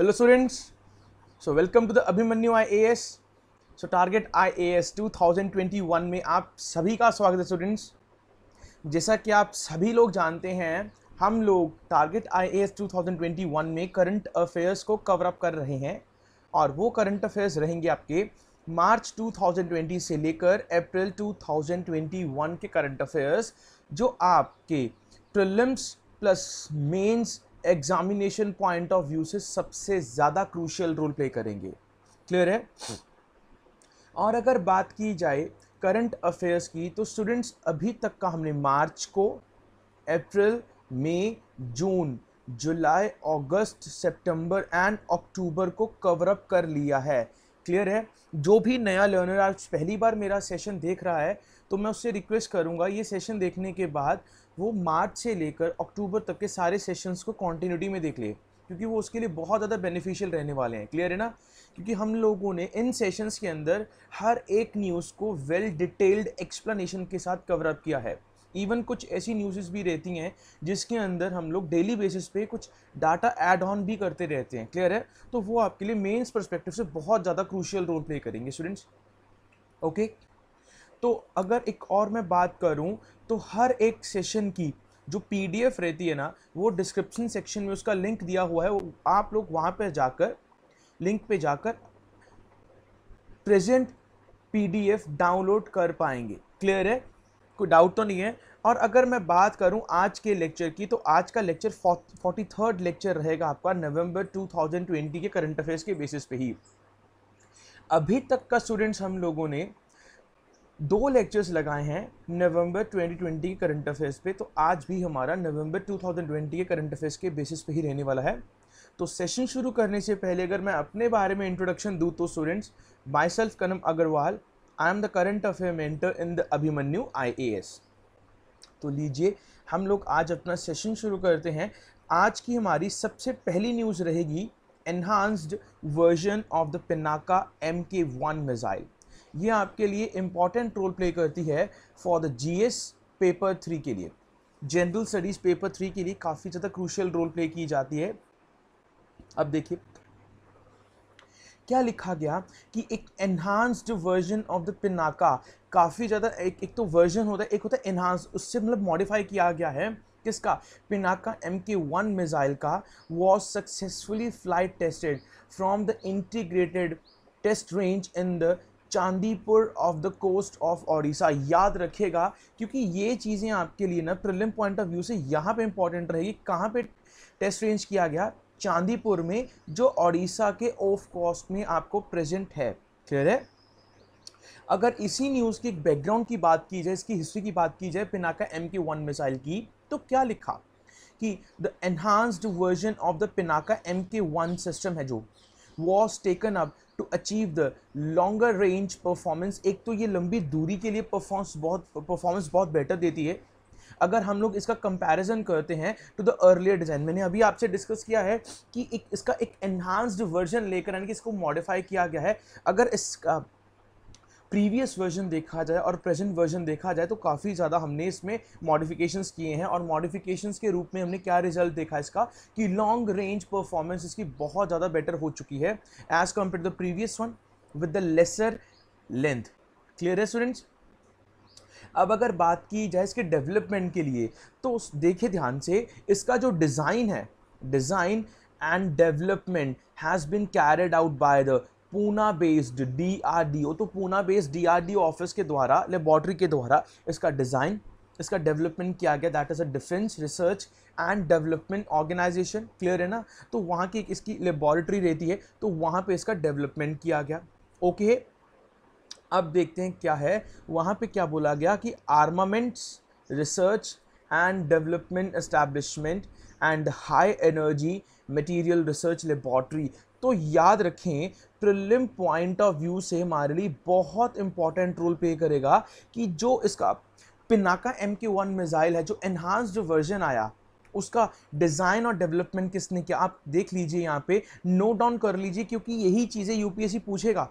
I A S so target I A S two thousand twenty 2021 में आप सभी का स्वागत है स्टूडेंट्स जैसा कि आप सभी लोग जानते हैं हम लोग टारगेट ट्वेंटी 2021 में करंट अफेयर्स को कवर अप कर रहे हैं और वो करंट अफेयर्स रहेंगे आपके मार्च 2020 से लेकर अप्रैल 2021 के करंट अफेयर्स जो आपके prelims plus mains examination point of view से सबसे ज़्यादा क्रूशियल रोल प्ले करेंगे क्लियर है और अगर बात की जाए करंट अफेयर्स की तो स्टूडेंट्स अभी तक का हमने मार्च को अप्रैल मई जून जुलाई अगस्त सितंबर एंड अक्टूबर को कवर अप कर लिया है क्लियर है जो भी नया लर्नर आज पहली बार मेरा सेशन देख रहा है तो मैं उससे रिक्वेस्ट करूंगा ये सेशन देखने के बाद वो मार्च से लेकर अक्टूबर तक के सारे सेशंस को कॉन्टीन्यूटी में देख ले क्योंकि वो उसके लिए बहुत ज़्यादा बेनिफिशियल रहने वाले हैं क्लियर है ना क्योंकि हम लोगों ने इन सेशंस के अंदर हर एक न्यूज़ को वेल डिटेल्ड एक्सप्लेनेशन के साथ कवर अप किया है इवन कुछ ऐसी न्यूज़ भी रहती हैं जिसके अंदर हम लोग डेली बेसिस पे कुछ डाटा ऐड ऑन भी करते रहते हैं क्लियर है तो वो आपके लिए मेन्स परस्पेक्टिव से बहुत ज़्यादा क्रूशियल रोल प्ले करेंगे स्टूडेंट्स ओके okay? तो अगर एक और मैं बात करूं तो हर एक सेशन की जो पी रहती है ना वो डिस्क्रिप्शन सेक्शन में उसका लिंक दिया हुआ है आप लोग वहाँ पर जाकर लिंक पे जाकर प्रेजेंट पीडीएफ डाउनलोड कर पाएंगे क्लियर है कोई डाउट तो नहीं है और अगर मैं बात करूं आज के लेक्चर की तो आज का लेक्चर फोर्टी थर्ड लेक्चर रहेगा आपका नवंबर 2020 के करंट अफेयर्स के बेसिस पे ही अभी तक का स्टूडेंट्स हम लोगों ने दो लेक्चर्स लगाए हैं नवंबर 2020 के करंट अफेयर्स पे तो आज भी हमारा नवंबर 2020 के करंट अफेयर्स के बेसिस पे ही रहने वाला है तो सेशन शुरू करने से पहले अगर मैं अपने बारे में इंट्रोडक्शन दूँ तो students myself Kanam Agarwal I am the current affair mentor in the Abhimanyu I तो लीजिए हम लोग आज अपना सेशन शुरू करते हैं आज की हमारी सबसे पहली न्यूज़ रहेगी enhanced version of the Pinaka M K one missile ये आपके लिए इम्पॉर्टेंट रोल प्ले करती है for the GS paper three के लिए जनरल स्टडीज़ पेपर थ्री के लिए काफ़ी ज़्यादा क्रूशल रोल प्ले की जाती है अब देखिए क्या लिखा गया कि एक enhanced version of the Pinaka काफ़ी ज़्यादा एक एक तो वर्जन होता है एक होता है एनहांस उससे मतलब मॉडिफाई किया गया है किसका Pinaka M K one missile का was successfully flight tested from the integrated test range in the Chandipur off the coast of Odisha याद रखेगा क्योंकि ये चीज़ें आपके लिए ना प्रिलिम पॉइंट ऑफ व्यू से यहाँ पे इंपॉर्टेंट रहेगी कहाँ पे टेस्ट रेंज किया गया चांदीपुर में जो ओडिशा के ऑफ कोस्ट में आपको प्रेजेंट है क्लियर है अगर इसी न्यूज़ की बैकग्राउंड की बात की जाए इसकी हिस्ट्री की बात की जाए Pinaka M K one missile की तो क्या लिखा कि the enhanced version of the Pinaka M K one system है जो was taken up to achieve the longer range performance एक तो ये लंबी दूरी के लिए परफॉर्मेंस बहुत परफॉर्मेंस बहुत बेटर देती है अगर हम लोग इसका कंपैरिजन करते हैं टू द अर्लियर डिज़ाइन मैंने अभी आपसे डिस्कस किया है कि एक इसका एक एनहांस्ड वर्जन लेकर यानी कि इसको मॉडिफाई किया गया है अगर इसका प्रीवियस वर्जन देखा जाए और प्रेजेंट वर्जन देखा जाए तो काफ़ी ज़्यादा हमने इसमें मॉडिफिकेशंस किए हैं और मॉडिफिकेशंस के रूप में हमने क्या रिजल्ट देखा इसका कि लॉन्ग रेंज परफॉर्मेंस इसकी बहुत ज़्यादा बेटर हो चुकी है as compare to the previous one with the lesser length clear है स्टूडेंट्स अब अगर बात की जाए इसके डेवलपमेंट के लिए तो देखिए ध्यान से इसका जो डिज़ाइन है design and development has been carried out by the Pune based DRDO तो पूना बेस्ड डीआरडीओ ऑफिस के द्वारा लेबॉर्ट्री के द्वारा इसका डिज़ाइन इसका डेवलपमेंट किया गया that is a defence research and development organisation clear है ना तो वहाँ की इसकी लेबॉरेटरी रहती है तो वहाँ पे इसका डेवलपमेंट किया गया ओके okay, अब देखते हैं क्या है वहाँ पे क्या बोला गया कि armaments research and development establishment and high energy material research laboratory तो याद रखें प्रिलिम पॉइंट ऑफ व्यू से हमारे लिए बहुत इंपॉर्टेंट रोल प्ले करेगा कि जो इसका Pinaka M K one missile है जो एनहांस जो वर्जन आया उसका डिज़ाइन और डेवलपमेंट किसने किया आप देख लीजिए यहाँ पे नोट डाउन कर लीजिए क्योंकि यही चीज़ें यूपीएससी पूछेगा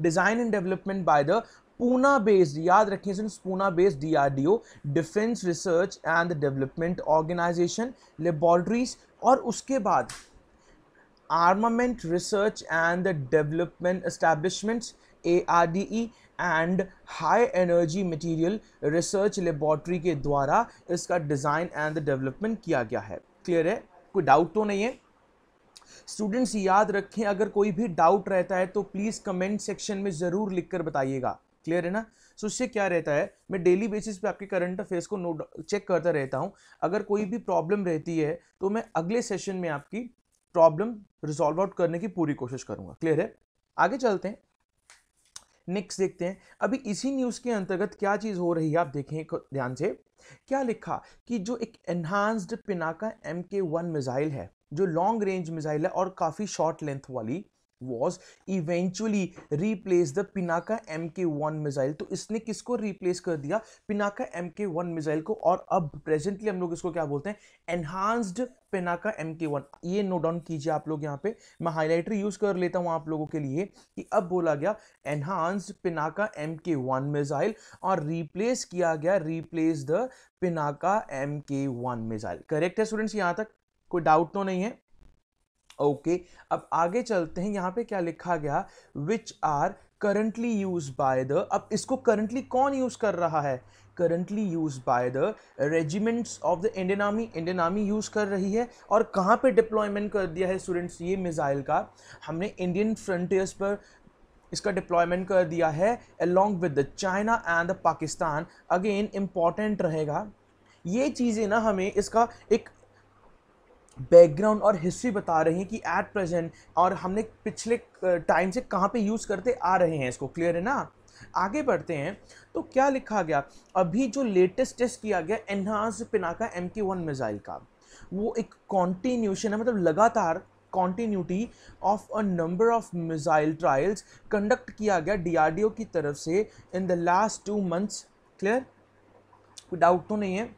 design and development by the Pune based याद रखिए since Pune based DRDO defence research and development organisation laboratories और उसके बाद Armament Research and the Development Establishments ARDE and high energy material research laboratory के द्वारा इसका डिज़ाइन एंड the डेवलपमेंट किया गया है क्लियर है कोई डाउट तो नहीं है स्टूडेंट्स याद रखें अगर कोई भी डाउट रहता है तो प्लीज़ कमेंट सेक्शन में ज़रूर लिख कर बताइएगा क्लियर है ना सो so, इससे क्या रहता है मैं डेली बेसिस पे आपके करंट अफेयर्स को नोट चेक करता रहता हूँ अगर कोई भी प्रॉब्लम रहती है तो मैं अगले सेशन में आपकी प्रॉब्लम रिजॉल्व आउट करने की पूरी कोशिश करूंगा क्लियर है आगे चलते हैं नेक्स्ट देखते हैं अभी इसी न्यूज़ के अंतर्गत क्या चीज़ हो रही है आप देखें ध्यान से क्या लिखा कि जो एक enhanced Pinaka M K one missile है जो लॉन्ग रेंज मिज़ाइल है और काफ़ी शॉर्ट लेंथ वाली was eventually replace the Pinaka M K one missile तो इसने किसको रिप्लेस कर दिया Pinaka M K one missile को और अब प्रेजेंटली हम लोग इसको क्या बोलते हैं enhanced Pinaka M K one ये नोट डाउन कीजिए आप लोग यहाँ पे मैं हाईलाइटर यूज कर लेता हूँ आप लोगों के लिए कि अब बोला गया enhanced Pinaka M K one missile और रिप्लेस किया गया replace the Pinaka M K one missile correct है स्टूडेंट्स यहाँ तक कोई डाउट तो नहीं है ओके अब आगे चलते हैं यहाँ पे क्या लिखा गया which are currently use by the अब इसको करंटली कौन यूज़ कर रहा है currently use by the regiments of the Indian army Indian army use कर रही है और कहाँ पे डिप्लॉयमेंट कर दिया है स्टूडेंट्स ये मिज़ाइल का हमने इंडियन फ्रंटियर्स पर इसका डिप्लॉयमेंट कर दिया है along with the China and the Pakistan again important रहेगा ये चीज़ें ना हमें इसका एक बैकग्राउंड और हिस्ट्री बता रहे हैं कि एट प्रेजेंट और हमने पिछले टाइम से कहाँ पे यूज़ करते आ रहे हैं इसको क्लियर है ना आगे बढ़ते हैं तो क्या लिखा गया अभी जो लेटेस्ट टेस्ट किया गया enhance Pinaka M K one missile का वो एक कॉन्टीन्यूशन है मतलब लगातार continuity of a number of missile trials conduct किया गया डी की तरफ से in the last two months clear कोई डाउट तो नहीं है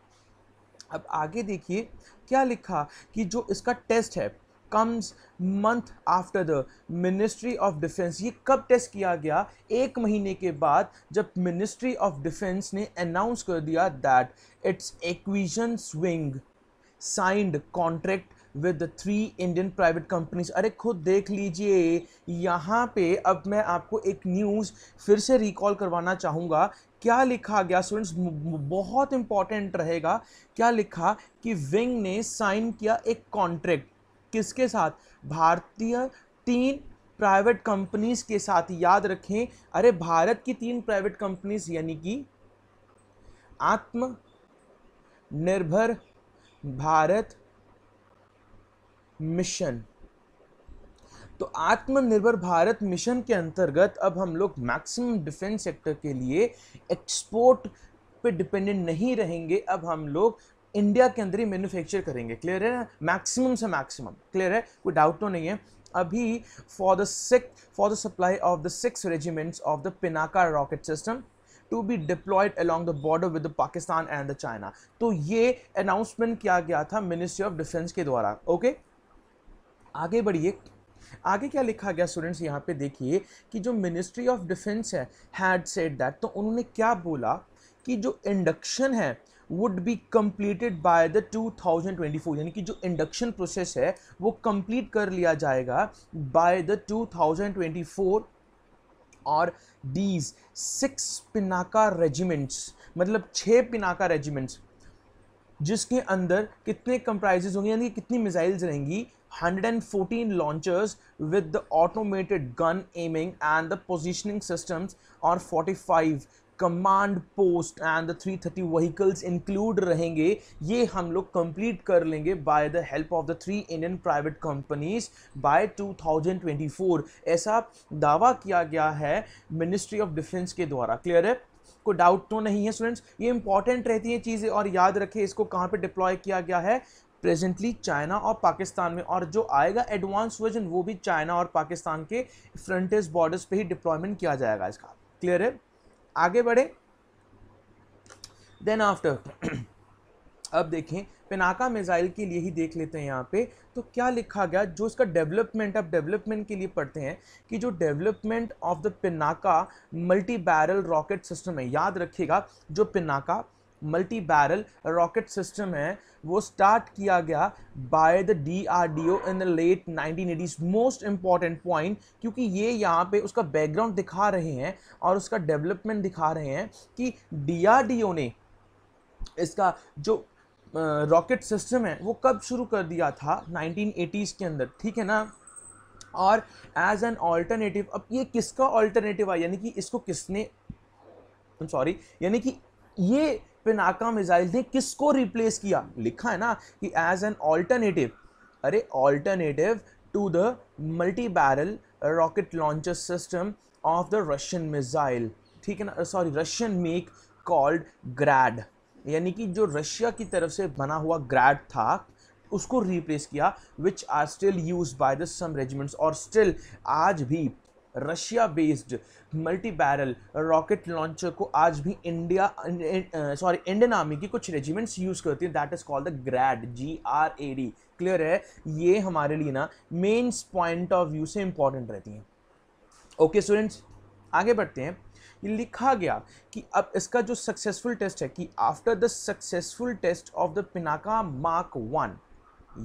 अब आगे देखिए क्या लिखा कि जो इसका टेस्ट है comes month after the ministry of defence ये कब टेस्ट किया गया एक महीने के बाद जब मिनिस्ट्री ऑफ डिफेंस ने अनाउंस कर दिया that it's acquisition swing signed contract with three Indian private companies अरे खुद देख लीजिए यहाँ पे अब मैं आपको एक न्यूज़ फिर से रिकॉल करवाना चाहूँगा क्या लिखा गया स्टूडेंट्स बहुत इंपॉर्टेंट रहेगा क्या लिखा कि विंग ने साइन किया एक कॉन्ट्रैक्ट किसके साथ भारतीय तीन प्राइवेट कंपनीज के साथ याद रखें अरे भारत की तीन प्राइवेट कंपनीज यानी कि आत्म निर्भर भारत मिशन तो आत्मनिर्भर भारत मिशन के अंतर्गत अब हम लोग मैक्सिमम डिफेंस सेक्टर के लिए एक्सपोर्ट पे डिपेंडेंट नहीं रहेंगे अब हम लोग इंडिया के अंदर ही मैन्युफैक्चर करेंगे क्लियर है ना मैक्सिमम से मैक्सिमम क्लियर है कोई डाउट तो नहीं है अभी for the six for the supply of the six regiments of the Pinaka rocket system to be deployed along the border with Pakistan and the China तो ये अनाउंसमेंट किया गया था मिनिस्ट्री ऑफ डिफेंस के द्वारा ओके okay? आगे बढ़िए आगे क्या लिखा गया स्टूडेंट्स यहाँ पे देखिए कि जो मिनिस्ट्री ऑफ डिफेंस है हैड सेड दैट तो उन्होंने क्या बोला कि जो इंडक्शन है would be completed by the 2024 यानी कि जो इंडक्शन प्रोसेस है वो कंप्लीट कर लिया जाएगा बाय द 2024 और डीज सिक्स पिनाका रेजिमेंट्स मतलब छः पिनाका रेजिमेंट्स जिसके अंदर कितने कंप्राइजेज होंगे यानी कितनी मिसाइल्स रहेंगी 114 launchers with the automated gun aiming and the positioning systems are 45 command post and three thirty vehicles include रहेंगे ये हम लोग कंप्लीट कर लेंगे by the help of the three Indian private companies by 2024 ऐसा दावा किया गया है मिनिस्ट्री ऑफ डिफेंस के द्वारा क्लियर है कोई डाउट तो नहीं है स्टूडेंट्स ये इंपॉर्टेंट रहती हैं चीज़ें और याद रखें इसको कहाँ पे डिप्लॉय किया गया है प्रेजेंटली चाइना और पाकिस्तान में और जो आएगा एडवांस वर्जन वो भी चाइना और पाकिस्तान के फ्रंटेज बॉर्डर्स पे ही डिप्लॉयमेंट किया जाएगा इसका क्लियर है आगे बढ़े देन आफ्टर अब देखें पिनाका मिज़ाइल के लिए ही देख लेते हैं यहाँ पे तो क्या लिखा गया जो इसका डेवलपमेंट अब डेवलपमेंट के लिए पढ़ते हैं कि जो development of the Pinaka multi barrel rocket system है याद रखिएगा जो Pinaka multi barrel rocket system है वो स्टार्ट किया गया by the D R D O in the late nineteen eighties most important point क्योंकि ये यहाँ पे उसका बैकग्राउंड दिखा रहे हैं और उसका डेवलपमेंट दिखा रहे हैं कि डी आर डी ओ ने इसका जो रॉकेट सिस्टम है वो कब शुरू कर दिया था नाइनटीन एटीज के अंदर ठीक है ना और एज एन ऑल्टरनेटिव अब ये किसका ऑल्टरनेटिव है यानी कि इसको किसने सॉरी यानी कि ये पिनाका मिसाइल ने किसको रिप्लेस किया लिखा है ना कि एज एन ऑल्टरनेटिव अरे alternative to the multi barrel rocket launcher system of the Russian missile ठीक है ना sorry Russian make called Grad यानी कि जो रशिया की तरफ से बना हुआ ग्रैड था उसको रिप्लेस किया which are still use by the some regiments और स्टिल आज भी Russia based multi barrel rocket launcher को आज भी इंडिया सॉरी इंडियन आर्मी की कुछ रेजिमेंट्स यूज़ करती हैं that is called the Grad G R A D clear है ये हमारे लिए ना मेन्स पॉइंट ऑफ व्यू से इंपॉर्टेंट रहती हैं ओके स्टूडेंट्स आगे बढ़ते हैं ये लिखा गया कि अब इसका जो सक्सेसफुल टेस्ट है कि after the successful test of the Pinaka Mark one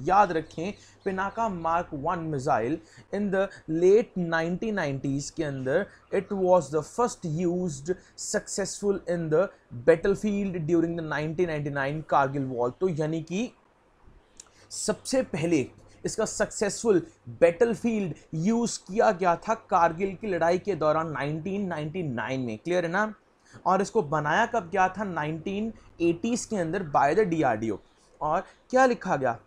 याद रखें Pinaka Mark one missile in the late 1990s के अंदर it was the first used successful in the battlefield during the 1999 Kargil war तो यानी कि सबसे पहले इसका सक्सेसफुल बैटलफील्ड यूज़ किया गया था कारगिल की लड़ाई के दौरान 1999 में क्लियर है ना और इसको बनाया कब गया था 1980s के अंदर बाय द डीआरडीओ और क्या लिखा गया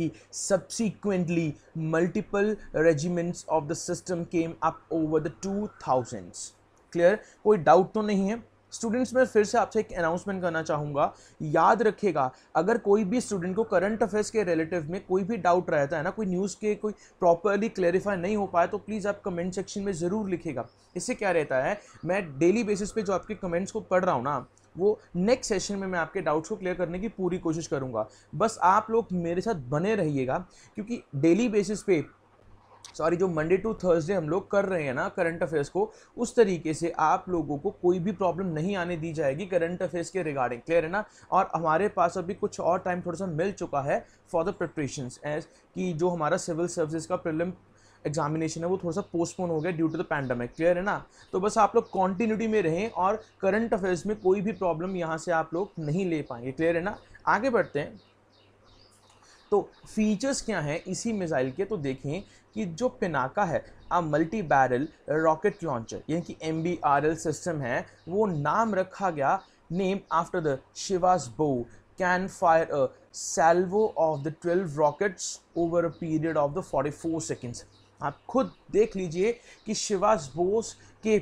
कि multiple regiments of the system came up over the two thousands clear कोई डाउट तो नहीं है स्टूडेंट्स मैं फिर से आपसे एक अनाउंसमेंट करना चाहूँगा याद रखेगा अगर कोई भी स्टूडेंट को करंट अफेयर्स के रिलेटिव में कोई भी डाउट रहता है ना कोई न्यूज़ के कोई प्रॉपरली क्लेरिफाई नहीं हो पाया तो प्लीज़ आप कमेंट सेक्शन में ज़रूर लिखेगा इससे क्या रहता है मैं डेली बेसिस पे जो आपके कमेंट्स को पढ़ रहा हूँ ना वो नेक्स्ट सेशन में मैं आपके डाउट्स को क्लियर करने की पूरी कोशिश करूँगा बस आप लोग मेरे साथ बने रहिएगा क्योंकि डेली बेसिस पे सॉरी जो मंडे टू थर्सडे हम लोग कर रहे हैं ना करंट अफेयर्स को उस तरीके से आप लोगों को कोई भी प्रॉब्लम नहीं आने दी जाएगी करंट अफेयर्स के रिगार्डिंग क्लियर है ना और हमारे पास अभी कुछ और टाइम थोड़ा सा मिल चुका है फॉर द प्रिपरेशन एज कि जो हमारा सिविल सर्विसेज का प्रिलिम एग्जामिनेशन है वो थोड़ा सा पोस्टपोन हो गया due to the pandemic clear है ना तो बस आप लोग कॉन्टिन्यूटी में रहें और करंट अफेयर्स में कोई भी प्रॉब्लम यहाँ से आप लोग नहीं ले पाएंगे क्लियर है ना आगे बढ़ते हैं तो फीचर्स क्या हैं इसी मिसाइल के तो देखें कि जो पिनाका है uh multi barrel rocket launcher यानी कि M B R L system है वो नाम रखा गया नेम आफ्टर द शिवास बो can fire a salvo of the twelve rockets over a period of the forty four seconds आप खुद देख लीजिए कि शिवास बोस के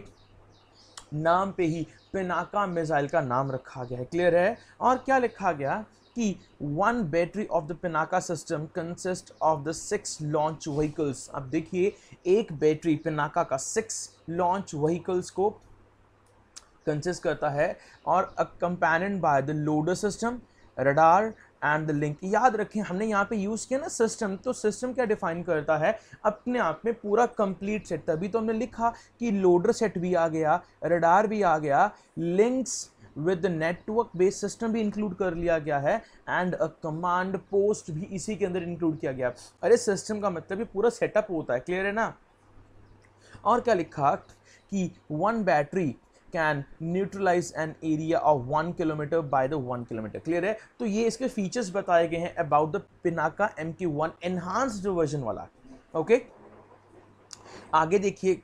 नाम पे ही पिनाका मिसाइल का नाम रखा गया है क्लियर है और क्या लिखा गया कि one battery of the Pinaka system consist of the six launch vehicles अब देखिए एक बैटरी पिनाका का सिक्स लॉन्च व्हीकल्स को कंसिस्ट करता है और accompanied by the loader system radar and the link याद रखें हमने यहाँ पे यूज़ किया ना सिस्टम तो सिस्टम क्या डिफाइन करता है अपने आप में पूरा कंप्लीट सेट तभी तो हमने लिखा कि लोडर सेट भी आ गया रडार भी आ गया links with network based system भी इंक्लूड कर लिया गया है एंड अ कमांड पोस्ट भी इसी के अंदर इंक्लूड किया गया अरे सिस्टम का मतलब ये पूरा सेटअप होता है क्लियर है ना और क्या लिखा कि one battery can neutralize an area of one kilometre by the one kilometre clear है तो ये इसके फीचर्स बताए गए हैं about the Pinaka M Q one जो वर्जन वाला ओके okay? आगे देखिए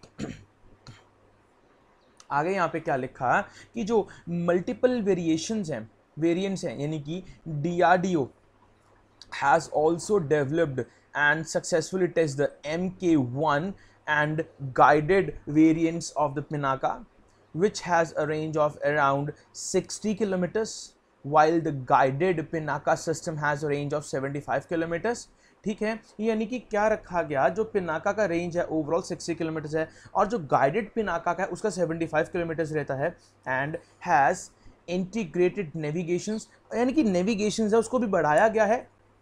आगे यहाँ पे क्या लिखा कि जो मल्टीपल वेरिएशंस हैं वेरिएंट्स हैं यानी कि D R D O has also developed and successfully test the M K one and guided variants of the Pinaka which has a range of around 60 kilometers while the guided Pinaka system has a range of 75 kilometers ठीक है यानी कि क्या रखा गया जो पिनाका का range है ओवरऑल 60 किलोमीटर्स है और जो गाइडेड पिनाका का है उसका 75 किलोमीटर्स रहता है एंड हैज़ इंटीग्रेटेड नेविगेशन यानी कि नेविगेशन है उसको भी बढ़ाया गया है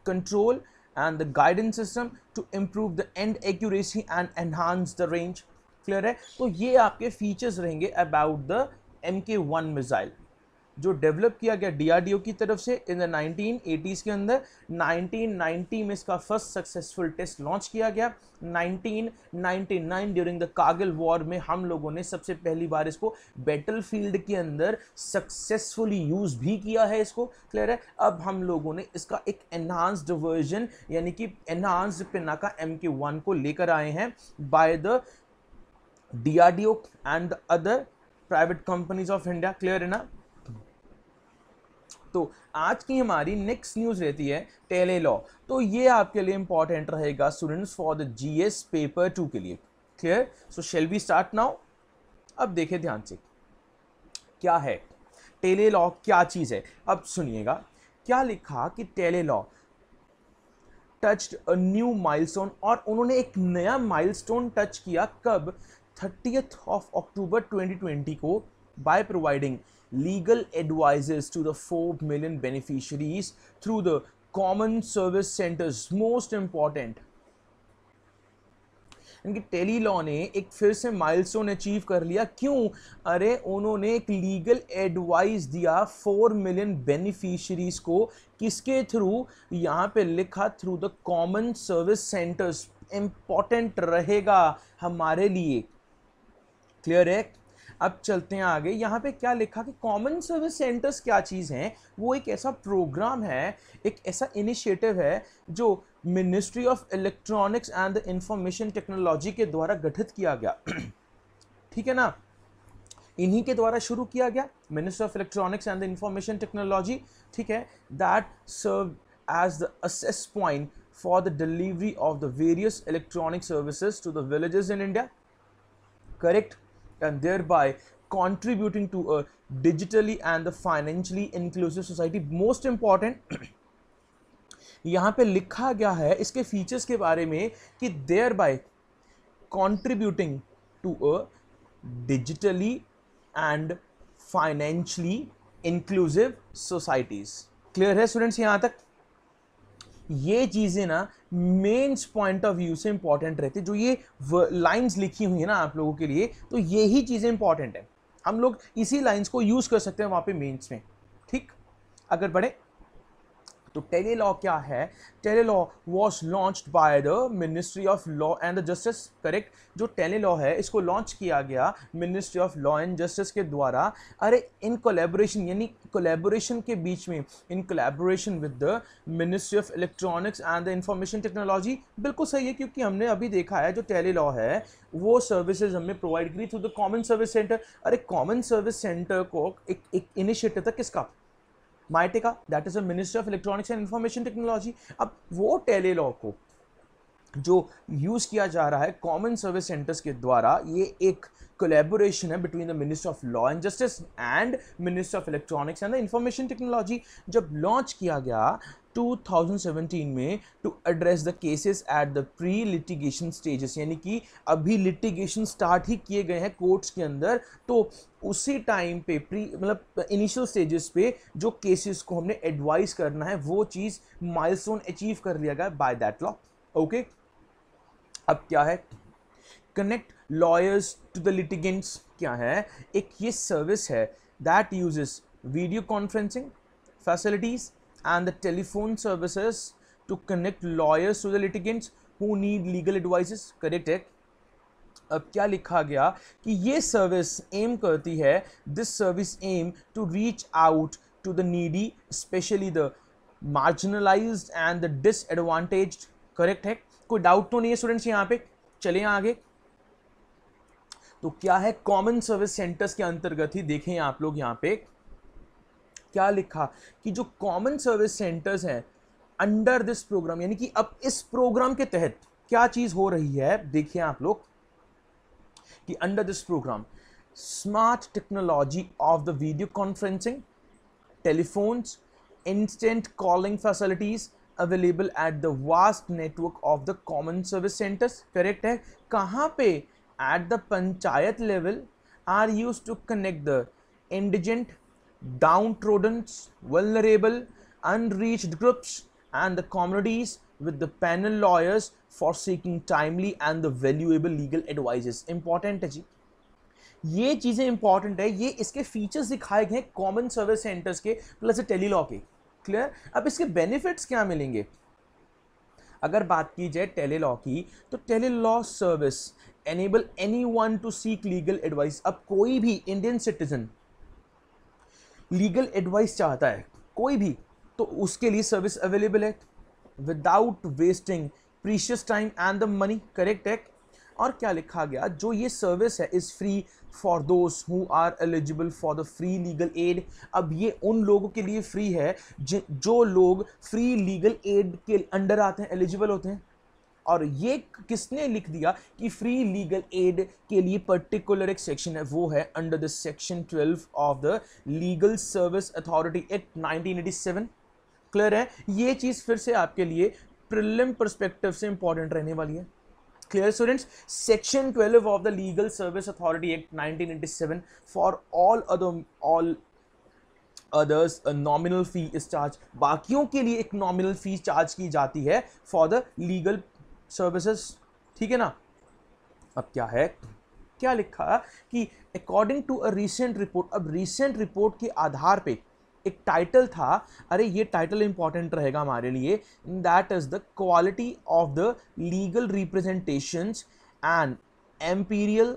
control and the guidance system to improve the end accuracy and enhance the range clear है तो ये आपके फीचर्स रहेंगे about the M K one missile जो डेवलप किया गया डीआरडीओ की तरफ से इन द 1980s के अंदर 1990 में इसका फर्स्ट सक्सेसफुल टेस्ट लॉन्च किया गया 1999 ड्यूरिंग द कागिल वॉर में हम लोगों ने सबसे पहली बार इसको बैटलफील्ड के अंदर सक्सेसफुली यूज़ भी किया है इसको क्लियर है अब हम लोगों ने इसका एक एनहांस्ड वर्जन यानी कि एनहांस्ड पिना का एम के वन को लेकर आए हैं by the DRDO and the other private companies of India. Clear ना तो आज की हमारी नेक्स्ट न्यूज रहती है टेले लॉ तो ये आपके लिए इंपॉर्टेंट रहेगा students for the GS paper two के लिए clear so shall be start now अब देखें ध्यान से क्या है टेले लॉ क्या चीज़ है अब सुनिएगा क्या लिखा कि Tele Law touched a new milestone और उन्होंने एक नया माइलस्टोन टच किया कब थर्टीथ ऑफ अक्टूबर 2020 को by providing legal advisers to the four million beneficiaries through the common service centres most important Tele Law ने एक फिर से माइलस्टोन अचीव कर लिया क्यों अरे उन्होंने एक लीगल एडवाइस दिया फोर मिलियन बेनिफिशरीज को किसके थ्रू यहाँ पे लिखा through the common service centres important रहेगा हमारे लिए क्लियर है अब चलते हैं आगे यहाँ पे क्या लिखा कि कॉमन सर्विस सेंटर्स क्या चीज़ हैं वो एक ऐसा प्रोग्राम है एक ऐसा इनिशिएटिव है जो ministry of electronics and information technology के द्वारा गठित किया गया ठीक है ना इन्हीं के द्वारा शुरू किया गया ministry of electronics and the information technology ठीक है that serve as the access point for the delivery of the various electronic services to the villages in India correct and thereby contributing to a digitally and the financially inclusive society most important यहाँ पे लिखा गया है इसके features के बारे में कि thereby contributing to a digitally and financially inclusive societies clear है स्टूडेंट्स यहाँ तक ये चीज़ें ना मेन्स पॉइंट ऑफ व्यू से इंपॉर्टेंट रहते जो ये लाइंस लिखी हुई है ना आप लोगों के लिए तो यही चीज़ें इंपॉर्टेंट है हम लोग इसी लाइंस को यूज़ कर सकते हैं वहाँ पे मेंस में ठीक अगर बढ़े तो टेले लॉ क्या है Tele Law was launch by the ministry of law and the justice correct जो टेले लॉ है इसको लॉन्च किया गया ministry of law and justice के द्वारा अरे इन कोलेबोरेशन यानी कोलेबोरेशन के बीच में in collaboration with the ministry of electronics and the information technology बिल्कुल सही है क्योंकि हमने अभी देखा है जो टेले लॉ है वो सर्विसेज हमने प्रोवाइड करी through the common service centre अरे कॉमन सर्विस सेंटर को एक एक इनिशिएटिव था किसका माइटेका that is a minister of electronics and information technology अब वो टेले लॉ को जो यूज़ किया जा रहा है कॉमन सर्विस सेंटर्स के द्वारा ये एक कोलेबोरेशन है between the minister of law and justice and minister of electronics and the information technology जब लॉन्च किया गया 2017 में to address the cases at the pre litigation stages यानी कि अभी लिटिगेशन स्टार्ट ही किए गए हैं कोर्ट्स के अंदर तो उसी टाइम पे प्री मतलब इनिशियल स्टेजेस पे जो केसेस को हमने एडवाइस करना है वो चीज़ माइलस्टोन अचीव कर लिया गया बाय दैट लॉ ओके अब क्या है connect lawyers to the litigants क्या है एक ये सर्विस है that uses video conferencing facilities and the telephone services to connect lawyers to the litigants who need legal advices correct है अब क्या लिखा गया कि ये सर्विस एम करती है this service aim to reach out to the needy specially the marginalize and the disadvantage correct है कोई डाउट तो नहीं है स्टूडेंट्स यहां पे चले आगे तो क्या है कॉमन सर्विस सेंटर्स के अंतर्गत ही देखें आप लोग यहां पे क्या लिखा कि जो कॉमन सर्विस सेंटर्स हैं अंडर दिस प्रोग्राम यानी कि अब इस प्रोग्राम के तहत क्या चीज हो रही है देखिए आप लोग कि under this programme smart technology of the video conferencing telephones instant calling facilities available at the vast network of the common service centres correct है कहाँ पे at the panchayat level are use to connect the indigent downtrodden, vulnerable, unreached groups, and the communities with the panel lawyers for seeking timely and the valuable legal advices. Important है जी ये चीज़ें important है ये इसके features दिखाए गए हैं common service centres के प्लस टेलीलॉ के क्लियर अब इसके बेनिफिट्स क्या मिलेंगे अगर बात की जाए टेलीलॉ की तो Tele Law service enable anyone to seek legal advice अब कोई भी इंडियन सिटीजन लीगल एडवाइस चाहता है कोई भी तो उसके लिए सर्विस अवेलेबल है without wasting precious time and the money correct है और क्या लिखा गया जो ये सर्विस है is free for those who are eligible for the free legal aid अब ये उन लोगों के लिए फ्री है जो लोग फ्री लीगल एड के अंडर आते हैं एलिजिबल होते हैं और ये किसने लिख दिया कि फ्री लीगल एड के लिए पर्टिकुलर एक सेक्शन है वो है under the section 12 of the legal service authority act 1987 clear है ये चीज़ फिर से आपके लिए प्रिलिम परस्पेक्टिव से इंपॉर्टेंट रहने वाली है clear students section 12 of the legal service authority act 1987 for all other all others nominal fee is charge बाकियों के लिए एक नॉमिनल फी चार्ज की जाती है फॉर द लीगल सर्विसेज ठीक है ना अब क्या है क्या लिखा कि according to a recent report अब रिसेंट रिपोर्ट के आधार पे एक टाइटल था अरे ये टाइटल इंपॉर्टेंट रहेगा हमारे लिए that is the quality of the legal representation and imperial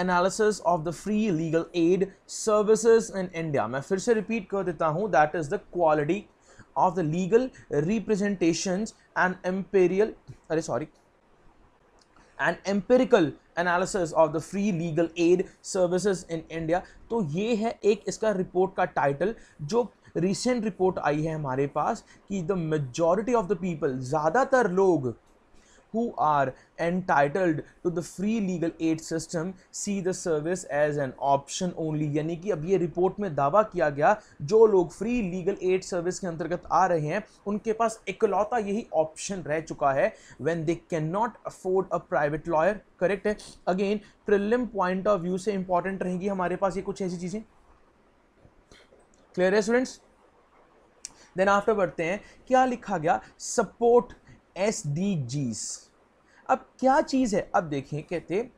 analysis of the free legal aid services in India मैं फिर से रिपीट कर देता हूँ that is the quality of the legal representations and imperial uh, sorry and empirical analysis of the free legal aid service in India तो ये है एक इसका रिपोर्ट का टाइटल जो रिसेंट रिपोर्ट आई है हमारे पास कि the majority of the people ज़्यादातर लोग who are entitled to the free legal aid system see the service as an option only यानी कि अब ये रिपोर्ट में दावा किया गया जो लोग फ्री लीगल एड सर्विस के अंतर्गत आ रहे हैं उनके पास इकलौता यही ऑप्शन रह चुका है when they cannot afford a private lawyer correct है again prelim point of view से इंपॉर्टेंट रहेगी हमारे पास ये कुछ ऐसी चीज़ें क्लियर है स्टूडेंट्स देन आफ्टर बढ़ते हैं क्या लिखा गया सपोर्ट एस डी जी अब क्या चीज़ है अब देखें कहते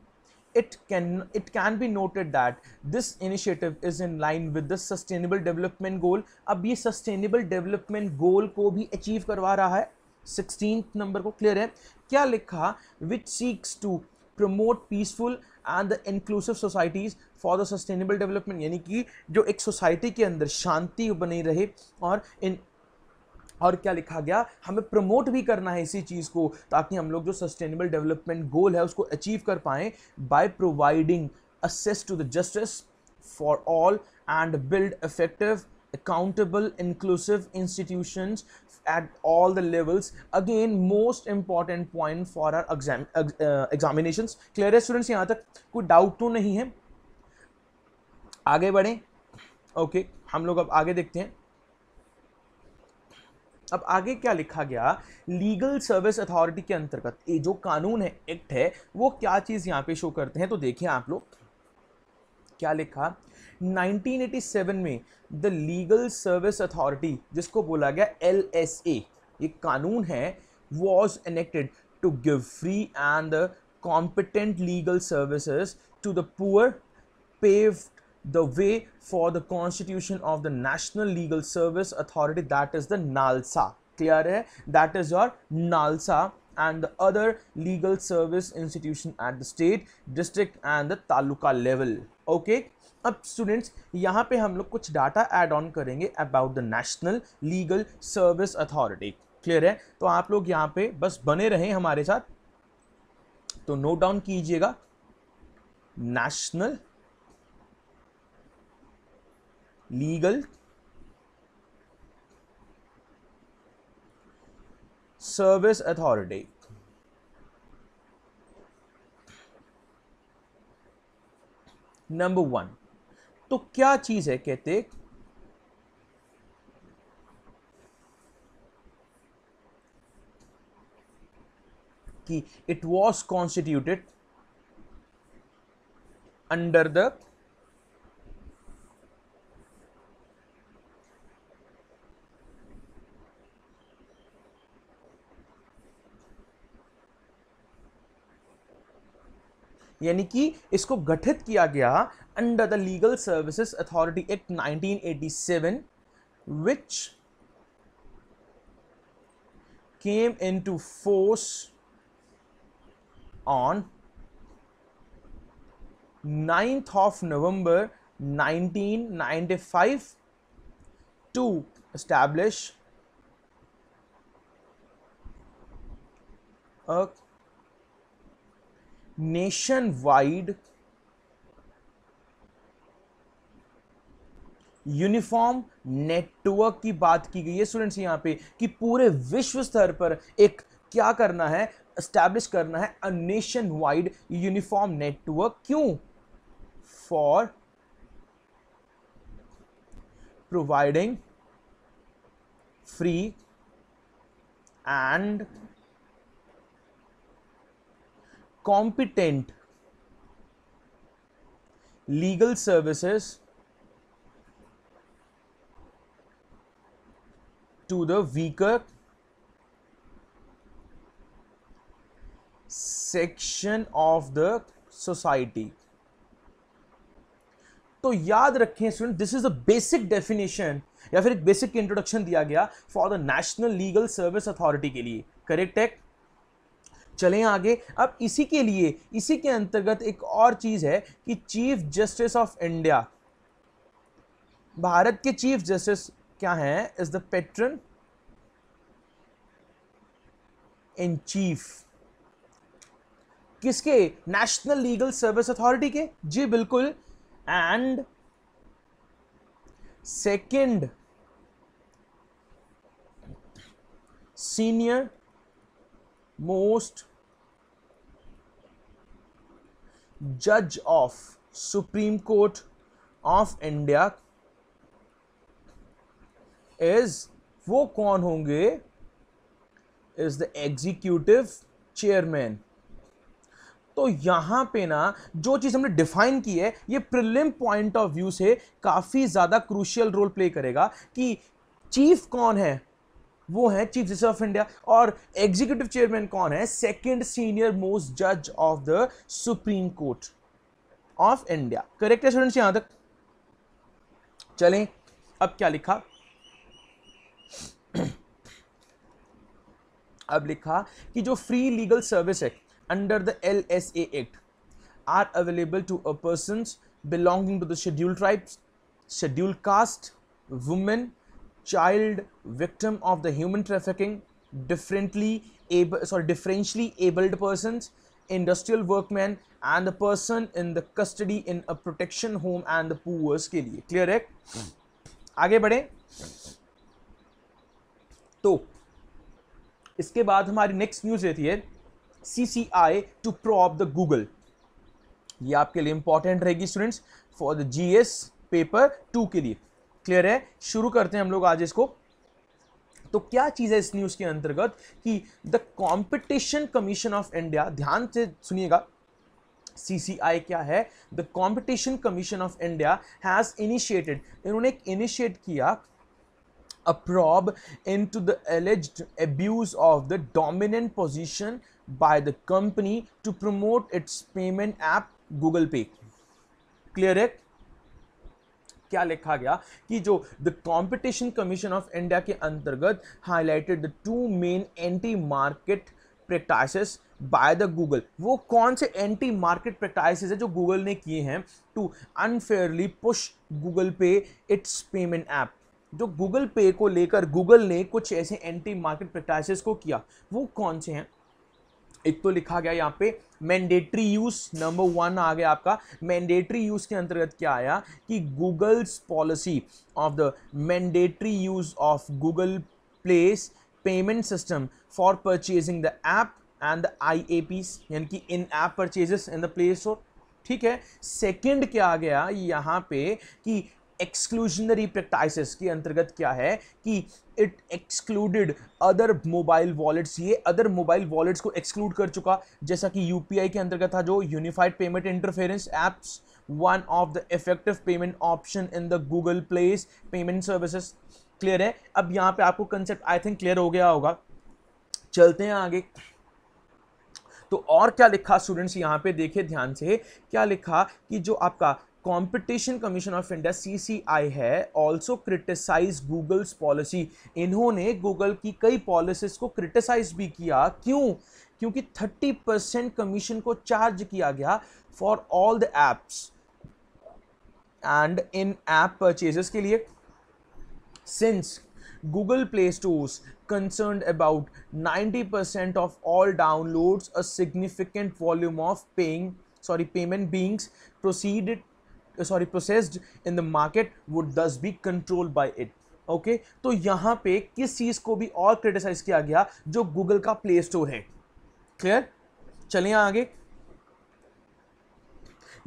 it can it can be noted that this initiative is in line with the sustainable development goal अब ये सस्टेनेबल डेवलपमेंट गोल को भी अचीव करवा रहा है सिक्सटीन नंबर को क्लियर है क्या लिखा which seeks to promote peaceful and the inclusive societies for the sustainable development यानी कि जो एक सोसाइटी के अंदर शांति बनी रहे और इन और क्या लिखा गया हमें प्रमोट भी करना है इसी चीज़ को ताकि हम लोग जो सस्टेनेबल डेवलपमेंट गोल है उसको अचीव कर पाए by providing access to the justice for all and build effective accountable inclusive institution at all the levels again most important point for our exam examination clear है स्टूडेंट्स यहाँ तक कोई doubt तो नहीं है आगे बढ़ें ओके okay, हम लोग अब आगे देखते हैं अब आगे क्या लिखा गया लीगल सर्विस अथॉरिटी के अंतर्गत ये जो कानून है एक्ट है वो क्या चीज़ यहाँ पे शो करते हैं तो देखिए आप लोग क्या लिखा 1987 में द लीगल सर्विस अथॉरिटी जिसको बोला गया एल एस ए कानून है was enacted to give free and competent legal services to the poor pave the way for the constitution of the National Legal Service Authority, that is the NALSA. Clear? Hai? That is your NALSA and the other legal service institution at the state, district and the taluka level. Okay. अब students यहाँ पे हम लोग कुछ data add on करेंगे about the national legal service authority clear है तो आप लोग यहाँ पे बस बने रहें हमारे साथ तो नोट डाउन कीजिएगा national legal service authority number one तो क्या चीज है कहते कि it was constituted under the यानी कि इसको गठित किया गया under the legal services authority act 1987 which came into force on ninth of November 1995 to establish nation wide uniform network की बात की गई है स्टूडेंट्स यहां पे कि पूरे विश्व स्तर पर एक क्या करना है स्टैब्लिश करना है a nation wide uniform network क्यों for providing free and competent legal services to the weaker section of the society तो याद रखें student this is a basic definition या फिर एक बेसिक इंट्रोडक्शन दिया गया for the national legal service authority के लिए करेक्ट है चलें आगे अब इसी के लिए इसी के अंतर्गत एक और चीज़ है कि chief justice of India Bharat के चीफ जस्टिस क्या हैं is the patron in chief किसके नेशनल लीगल सर्विस अथॉरिटी के जी बिल्कुल एंड सेकंड सीनियर मोस्ट जज of supreme court of India is वो कौन होंगे इज द एग्जीक्यूटिव चेयरमैन तो यहां पे ना जो चीज़ हमने डिफाइन की है ये प्रिलिम पॉइंट ऑफ व्यू से काफ़ी ज़्यादा क्रूशियल रोल प्ले करेगा कि चीफ कौन है वो हैं चीफ जस्टिस ऑफ इंडिया और एग्जीक्यूटिव चेयरमैन कौन है सेकंड सीनियर मोस्ट जज of the supreme court of India correct है स्टूडेंट्स यहां तक चलें अब क्या लिखा अब लिखा कि जो free legal service act under the L S A act are available to a person belonging to the schedule tribes schedule caste women child victim of the human trafficking differently able sorry differentially abled persons industrial workmen and the person in the custody in a protection home and the poors ke liye clear hai आगे बढ़े तो इसके बाद हमारी next news रहती है C C I to probe the Google ये आपके लिए इंपॉर्टेंट रहेगी students for the G S paper two के लिए क्लियर है शुरू करते हैं हम लोग आज इसको तो क्या चीज़ है इस न्यूज़ के अंतर्गत कि the competition commission of India ध्यान से सुनिएगा सीसीआई क्या है the competition commission of India has initiated इन्होंने एक इनिशिएट किया a probe into the alleged abuse of the dominant position by the company to promote its payment app Google Pay clear है क्या लिखा गया कि जो the competition commission of India के अंतर्गत highlighted the two main anti market practice by the Google वो कौन से एंटी मार्केट प्रैक्टिस है जो गूगल ने किए हैं to unfairly push Google Pay its payment app जो गूगल पे को लेकर गूगल ने कुछ ऐसे एंटी मार्केट प्रैक्टिस को किया वो कौन से हैं एक तो लिखा गया यहाँ पे मैंडेटरी यूज़ नंबर वन आ गया आपका मैंडेटरी यूज़ के अंतर्गत क्या आया कि Google's policy of the mandatory use of Google Play's payment system for purchasing the app and the I A Ps यानी कि in app purchases in the Play Store ठीक है सेकंड क्या आ गया यहाँ पे कि एक्सक्लूजनरी प्रैक्टिस के अंतर्गत क्या है कि it excluded other mobile wallets ये अदर मोबाइल वॉलेट्स को एक्सक्लूड कर चुका जैसा कि यू के अंतर्गत था जो unified payment interference apps one of the effective payment option in the Google Play's payment services clear है अब यहाँ पे आपको कंसेप्ट आई थिंक क्लियर हो गया होगा चलते हैं आगे तो और क्या लिखा स्टूडेंट्स यहाँ पे देखे ध्यान से क्या लिखा कि जो आपका competition commission of India CCI है आल्सो क्रिटिसाइज गूगल्स पॉलिसी इन्होंने गूगल की कई पॉलिसीज को क्रिटिसाइज भी किया क्यों क्योंकि 30 परसेंट कमीशन को चार्ज किया गया for all the apps and in app purchases के लिए since Play Play concern about about 90% of all downloads a significant volume of paying sorry payment beings proceed sorry uh, sorry processed in the market would thus be controlled by okay तो यहां पे किस चीज़ को भी और criticise किया गया जो गूगल का प्ले स्टोर है क्लियर चलिए आगे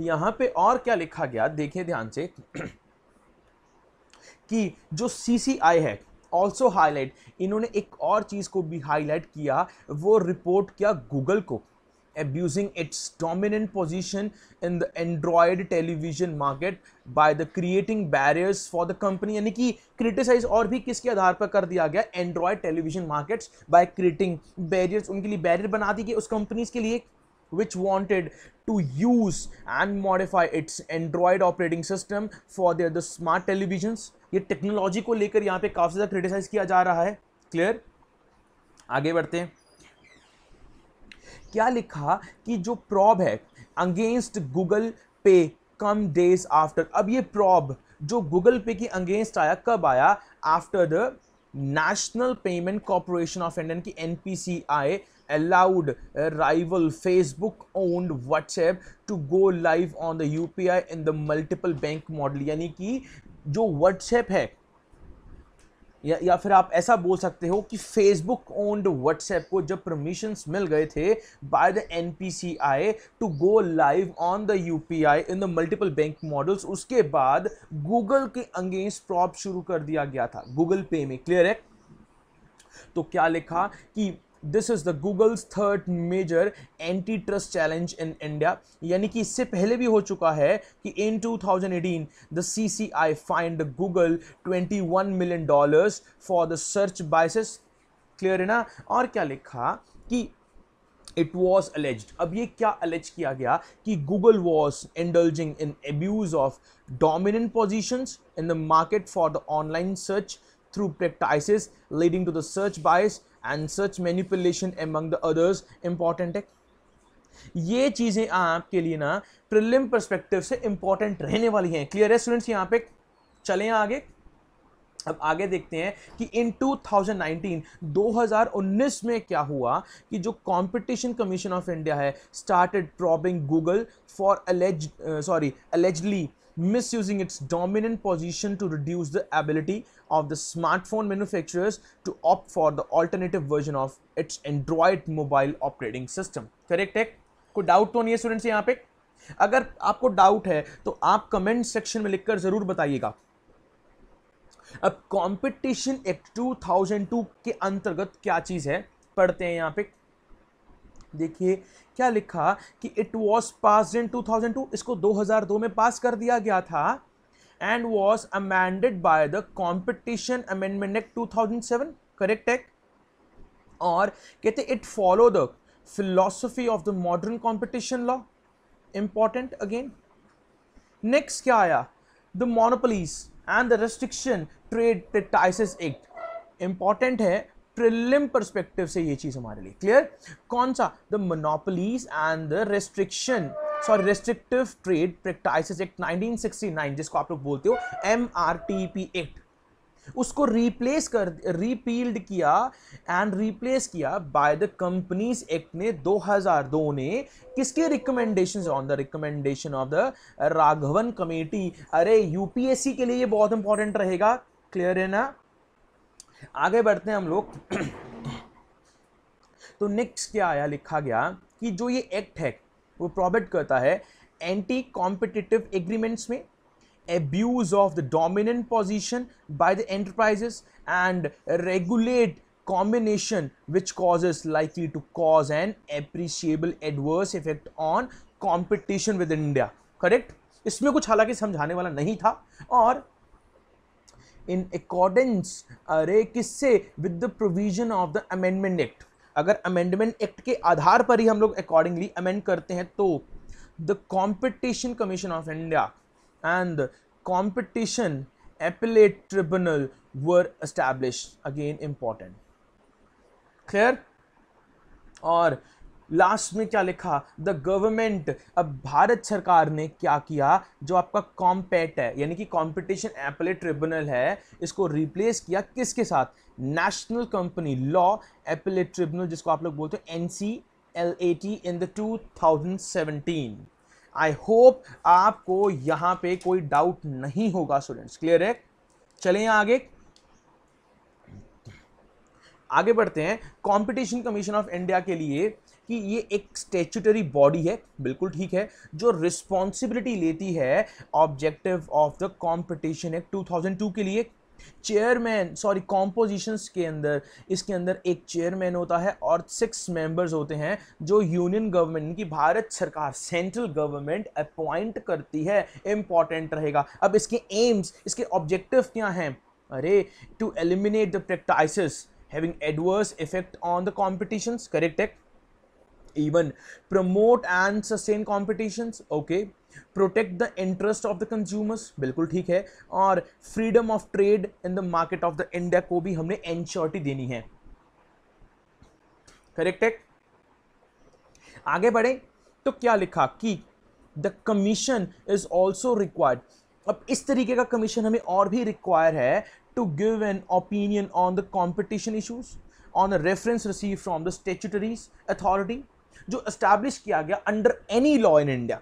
यहां पे और क्या लिखा गया देखें ध्यान से कि जो सी है ऑल्सो हाईलाइट इन्होंने एक और चीज़ को भी हाईलाइट किया वो रिपोर्ट किया गूगल को abusing its dominant position in the Android television market by the creating barriers for the company yani ki criticize aur bhi kiske aadhar par kar diya gaya Android television markets by creating barriers unke liye barrier bana di ki us companies ke liye which wanted to use and modify its Android operating system for their the smart televisions ye technology ko lekar yahan pe kaafi zyada criticize kiya ja raha hai clear aage badhte hain क्या लिखा कि जो probe है against Google पे कम days after अब ये probe जो Google पे की अगेंस्ट आया कब आया after the national payment corporation of Indian की N P C I allowed rival Facebook owned WhatsApp to go live on the U P I in the multiple bank model यानी कि जो WhatsApp है या या फिर आप ऐसा बोल सकते हो कि फेसबुक ओन्ड व्हाट्सएप को जब परमिशंस मिल गए थे by the N P C I to go live on the U P I in the multiple bank models उसके बाद गूगल के अंगेंस्ट प्रॉप शुरू कर दिया गया था गूगल पे में क्लियर है तो क्या लिखा कि this is the Google's third major antitrust challenge in India यानी कि इससे पहले भी हो चुका है कि in 2018 the C C I fined Google 21 million dollars for the search biases clear है ना और क्या लिखा कि इट वॉज अलेज अब ये क्या अलेज किया गया कि Google was indulging in abuse of dominant positions in the market for the online search through practices leading to the search bias and such manipulation among the others important है ये चीज़ें आपके लिए ना प्रिलिम परस्पेक्टिव से important रहने वाली हैं क्लियर है स्टूडेंट्स यहाँ पे चले आगे अब आगे देखते हैं कि इन 2019 2019 में क्या हुआ कि जो कंपटीशन कमीशन ऑफ इंडिया है started probing Google for allege sorry allegedly misusing its dominant position to reduce the ability of the smartphone manufacturers to opt for the alternative version of its Android mobile operating system. correct hai ko doubt to nahi hai students yahan pe agar aapko doubt hai to aap comment section mein likhkar zarur बताइएगा अब competition act 2002 के अंतर्गत क्या चीज़ है पढ़ते हैं यहां पे देखिए क्या लिखा कि इट वॉज पास इन 2002 इसको 2002 में पास कर दिया गया था and was amended by the competition amendment act 2007 correct act और कहते it follow the philosophy of the modern competition law important again next क्या आया the monopolies and the restriction trade टाइसिस एक्ट इंपॉर्टेंट है प्रिलिम परस्पेक्टिव से ये चीज़ हमारे लिए क्लियर कौन सा the monopolies and the restriction sorry restrictive trade practice act 1969 जिसको आप लोग बोलते हो M R T P act उसको रिप्लेस कर रिपील्ड किया एंड रिप्लेस किया बाय द कंपनीज एक्ट ने 2002 ने किसके recommendations on the recommendation of the Raghavan committee अरे यूपीएससी के लिए ये बहुत इंपॉर्टेंट रहेगा क्लियर है ना आगे बढ़ते हैं हम लोग तो नेक्स्ट क्या आया लिखा गया कि जो ये एक्ट है वो प्रोबिट करता है एंटी कॉम्पिटिटिव एग्रीमेंट्स में abuse of the dominant position by the enterprises and regulate combination which causes likely to cause an appreciable adverse effect on competition with India correct इसमें कुछ हालांकि समझाने वाला नहीं था और इन अकॉर्डेंस अरे किससे with the provision of the amendment act अगर अमेंडमेंट एक्ट के आधार पर ही हम लोग अकॉर्डिंगली अमेंड करते हैं तो the competition commission of India and competition appellate tribunal were establish again important clear और लास्ट में क्या लिखा द गवर्नमेंट अब भारत सरकार ने क्या किया जो आपका कॉम्पैट है यानी कि कॉम्पिटिशन एपलेट ट्रिब्यूनल है इसको रिप्लेस किया किसके साथ national company law appellate tribunal जिसको आप लोग बोलते हो N C L A T in the two thousand seventeen I hope आपको यहाँ पे कोई डाउट नहीं होगा स्टूडेंट्स क्लियर है चलें आगे आगे बढ़ते हैं कंपटीशन कमीशन ऑफ इंडिया के लिए कि ये एक स्टेचुटरी बॉडी है बिल्कुल ठीक है जो रिस्पॉन्सिबिलिटी लेती है objective of the competition act two के लिए चेयरमैन सॉरी कॉम्पोजिशन के अंदर इसके अंदर एक चेयरमैन होता है और सिक्स मेंबर्स होते हैं जो यूनियन गवर्नमेंट की भारत सरकार सेंट्रल गवर्नमेंट अपॉइंट करती है इंपॉर्टेंट रहेगा अब इसके एम्स इसके ऑब्जेक्टिव क्या हैं अरे to eliminate the practices having adverse effect on the competition correct है even promote and sustain competitions okay protect the interest of the consumers बिल्कुल ठीक है और freedom of trade in the market of the India को भी हमने एनश्योरिटी देनी है करेक्ट है आगे बढ़े तो क्या लिखा कि the commission is also required अब इस तरीके का कमीशन हमें और भी रिक्वायर है to give an opinion on the competition issues on a reference receive from the statutories authority जो एस्टैब्लिश किया गया under any law in India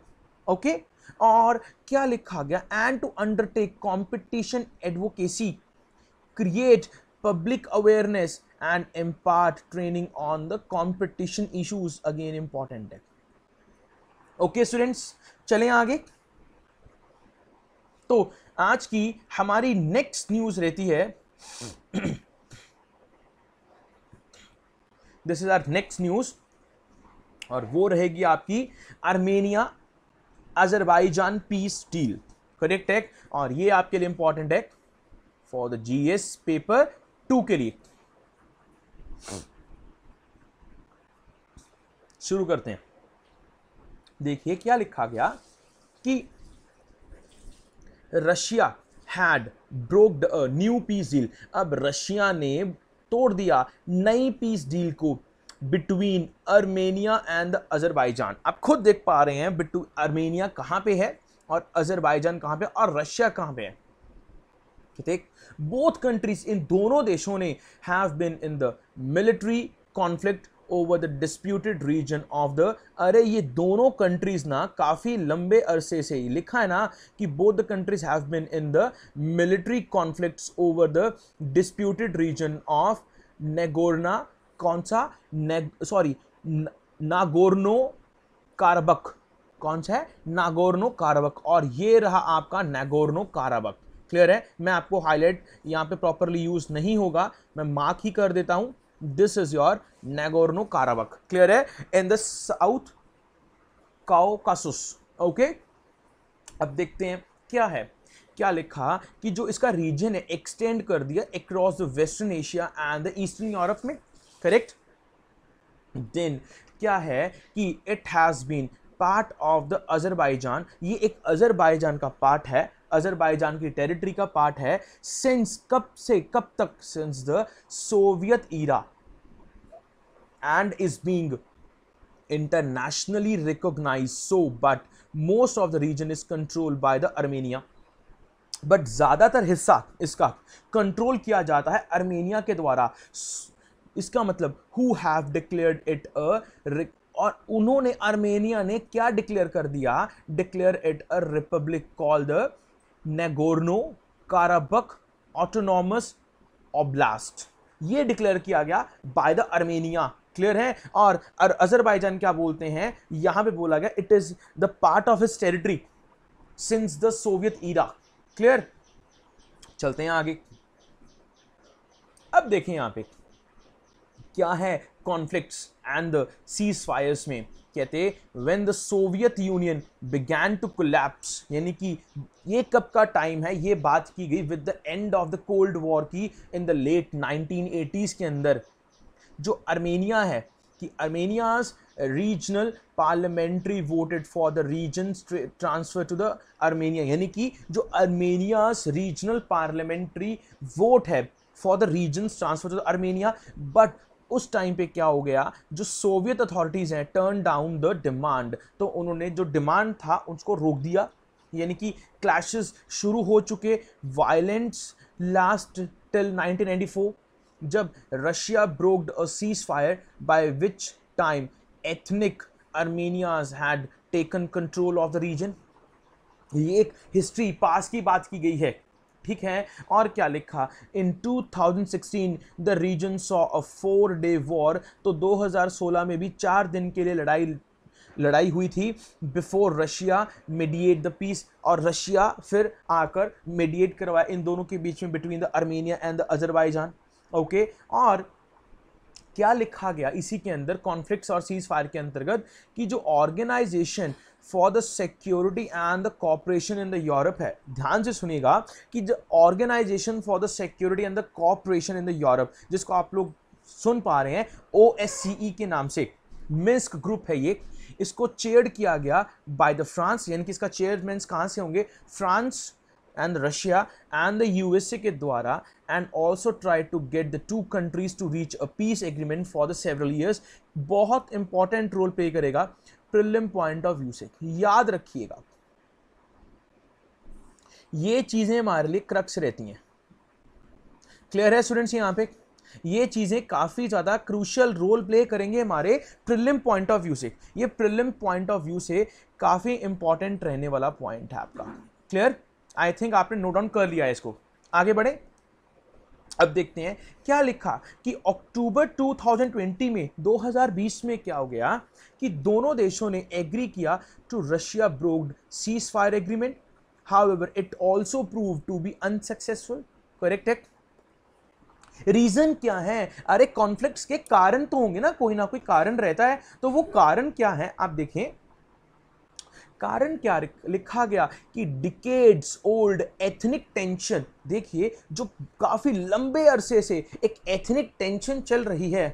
okay और क्या लिखा गया and to undertake competition advocacy create public awareness and impart training on the competition issues again important है okay students चले आगे तो आज की हमारी नेक्स्ट न्यूज रहती है this is our next news और वो रहेगी आपकी Armenia Azerbaijan peace deal correct है और ये आपके लिए इंपॉर्टेंट है for the GS paper two के लिए शुरू करते हैं देखिए क्या लिखा गया कि Russia had brokered new peace deal अब रशिया ने तोड़ दिया नई पीस डील को between Armenia and the Azerbaijan आप खुद देख पा रहे हैं बिटू अर्मेनिया कहाँ पे है और अजरबैजान कहाँ पे और रशिया कहाँ पे है ठीक बोथ कंट्रीज इन दोनों देशों ने have been in the military conflict over the disputed region of the अरे ये दोनों कंट्रीज ना काफ़ी लंबे अरसे से ही लिखा है ना कि both the countries have been in the military conflict over the disputed region of Nagorno कौन सा सॉरी नागोर्नो कारबक कौन सा है नागोर्नो कारबक और ये रहा आपका नागोर्नो कारबक क्लियर है मैं आपको हाईलाइट यहाँ पे प्रॉपरली यूज नहीं होगा मैं मार्क ही कर देता हूँ this is your Nagorno Karabakh clear है in the South Caucasus okay अब देखते हैं क्या है क्या लिखा कि जो इसका रीजन है एक्सटेंड कर दिया across the western Asia and the eastern Europe में करेक्ट देन क्या है कि it has been part of the Azerbaijan ये एक अजरबैजान का पार्ट है अजरबैजान की टेरिटरी का पार्ट है सिंस कब से कब तक since the Soviet era and is being internationally recognise so but most of the region is control by the Armenia but ज़्यादातर हिस्सा इसका कंट्रोल किया जाता है अर्मेनिया के द्वारा इसका मतलब who have declared it a और उन्होंने आर्मेनिया ने क्या डिक्लेयर कर दिया declare it a republic call the Nagorno Karabakh autonomous oblast ये डिक्लेयर किया गया बाय द आर्मेनिया क्लियर है और अजरबैजान क्या बोलते हैं यहां पे बोला गया it is the part of his territory since the Soviet era clear चलते हैं आगे अब देखें यहां पे क्या है conflicts and the ceasefires में कहते when the Soviet Union began to collapse यानी कि ये कब का टाइम है ये बात की गई with the end of the cold war की इन द लेट एटीज के अंदर जो अर्मेनिया है कि Armenia's regional parliamentary voted for the region transfer to the Armenia यानी कि जो अर्मेनियाज रीजनल पार्लियामेंट्री वोट है for the region transfer to the Armenia but उस टाइम पे क्या हो गया जो सोवियत अथॉरिटीज़ हैं टर्न डाउन द डिमांड तो उन्होंने जो डिमांड था उसको रोक दिया यानी कि क्लैशेस शुरू हो चुके वायलेंस लास्ट टिल 1994 जब Russia brokered a cease fire by which time ethnic Armenians had taken control of the region ये एक हिस्ट्री पास की बात की गई है ठीक है और क्या लिखा in 2016 the region saw a four day war तो 2016 में भी चार दिन के लिए लड़ाई लड़ाई हुई थी before Russia mediate the peace और रशिया फिर आकर मेडिएट करवाया इन दोनों के बीच में between the Armenia and the Azerbaijan okay और क्या लिखा गया इसी के अंदर कॉन्फ्लिक्ट्स और सीज फायर के अंतर्गत कि जो organisation for the security and the cooperation in the Europe है ध्यान से सुनिएगा कि जो organisation for the security and the cooperation in the Europe जिसको आप लोग सुन पा रहे हैं ओ e के नाम से मिस्क ग्रुप है ये इसको चेयर किया गया बाय द फ्रांस यानी कि इसका चेयरमैन कहाँ से होंगे France and Russia and the USA के द्वारा and also try to get the two countries to reach a peace agreement for the several years बहुत इंपॉर्टेंट रोल प्ले करेगा प्रिलिम पॉइंट ऑफ व्यू से याद रखिएगा ये चीज़ें हमारे लिए क्रक्स रहती हैं क्लियर है स्टूडेंट्स यहां पे ये चीज़ें काफ़ी ज़्यादा क्रूशल रोल प्ले करेंगे हमारे प्रिलिम पॉइंट ऑफ व्यू से ये प्रिलिम पॉइंट ऑफ व्यू से काफ़ी इंपॉर्टेंट रहने वाला पॉइंट है आपका क्लियर आई थिंक आपने नोट डाउन कर लिया है इसको आगे बढ़े अब देखते हैं क्या लिखा कि अक्टूबर 2020 में 2020 में क्या हो गया कि दोनों देशों ने एग्री किया to Russia brokered cease fire agreement however it also prove to be unsuccessful correct है रीजन क्या है अरे कॉन्फ्लिक्ट्स के कारण तो होंगे ना कोई ना कोई कारण रहता है तो वो कारण क्या है आप देखें कारण क्या लिखा गया कि डिकेड्स ओल्ड एथनिक टेंशन देखिए जो काफ़ी लंबे अरसे से एक एथनिक टेंशन चल रही है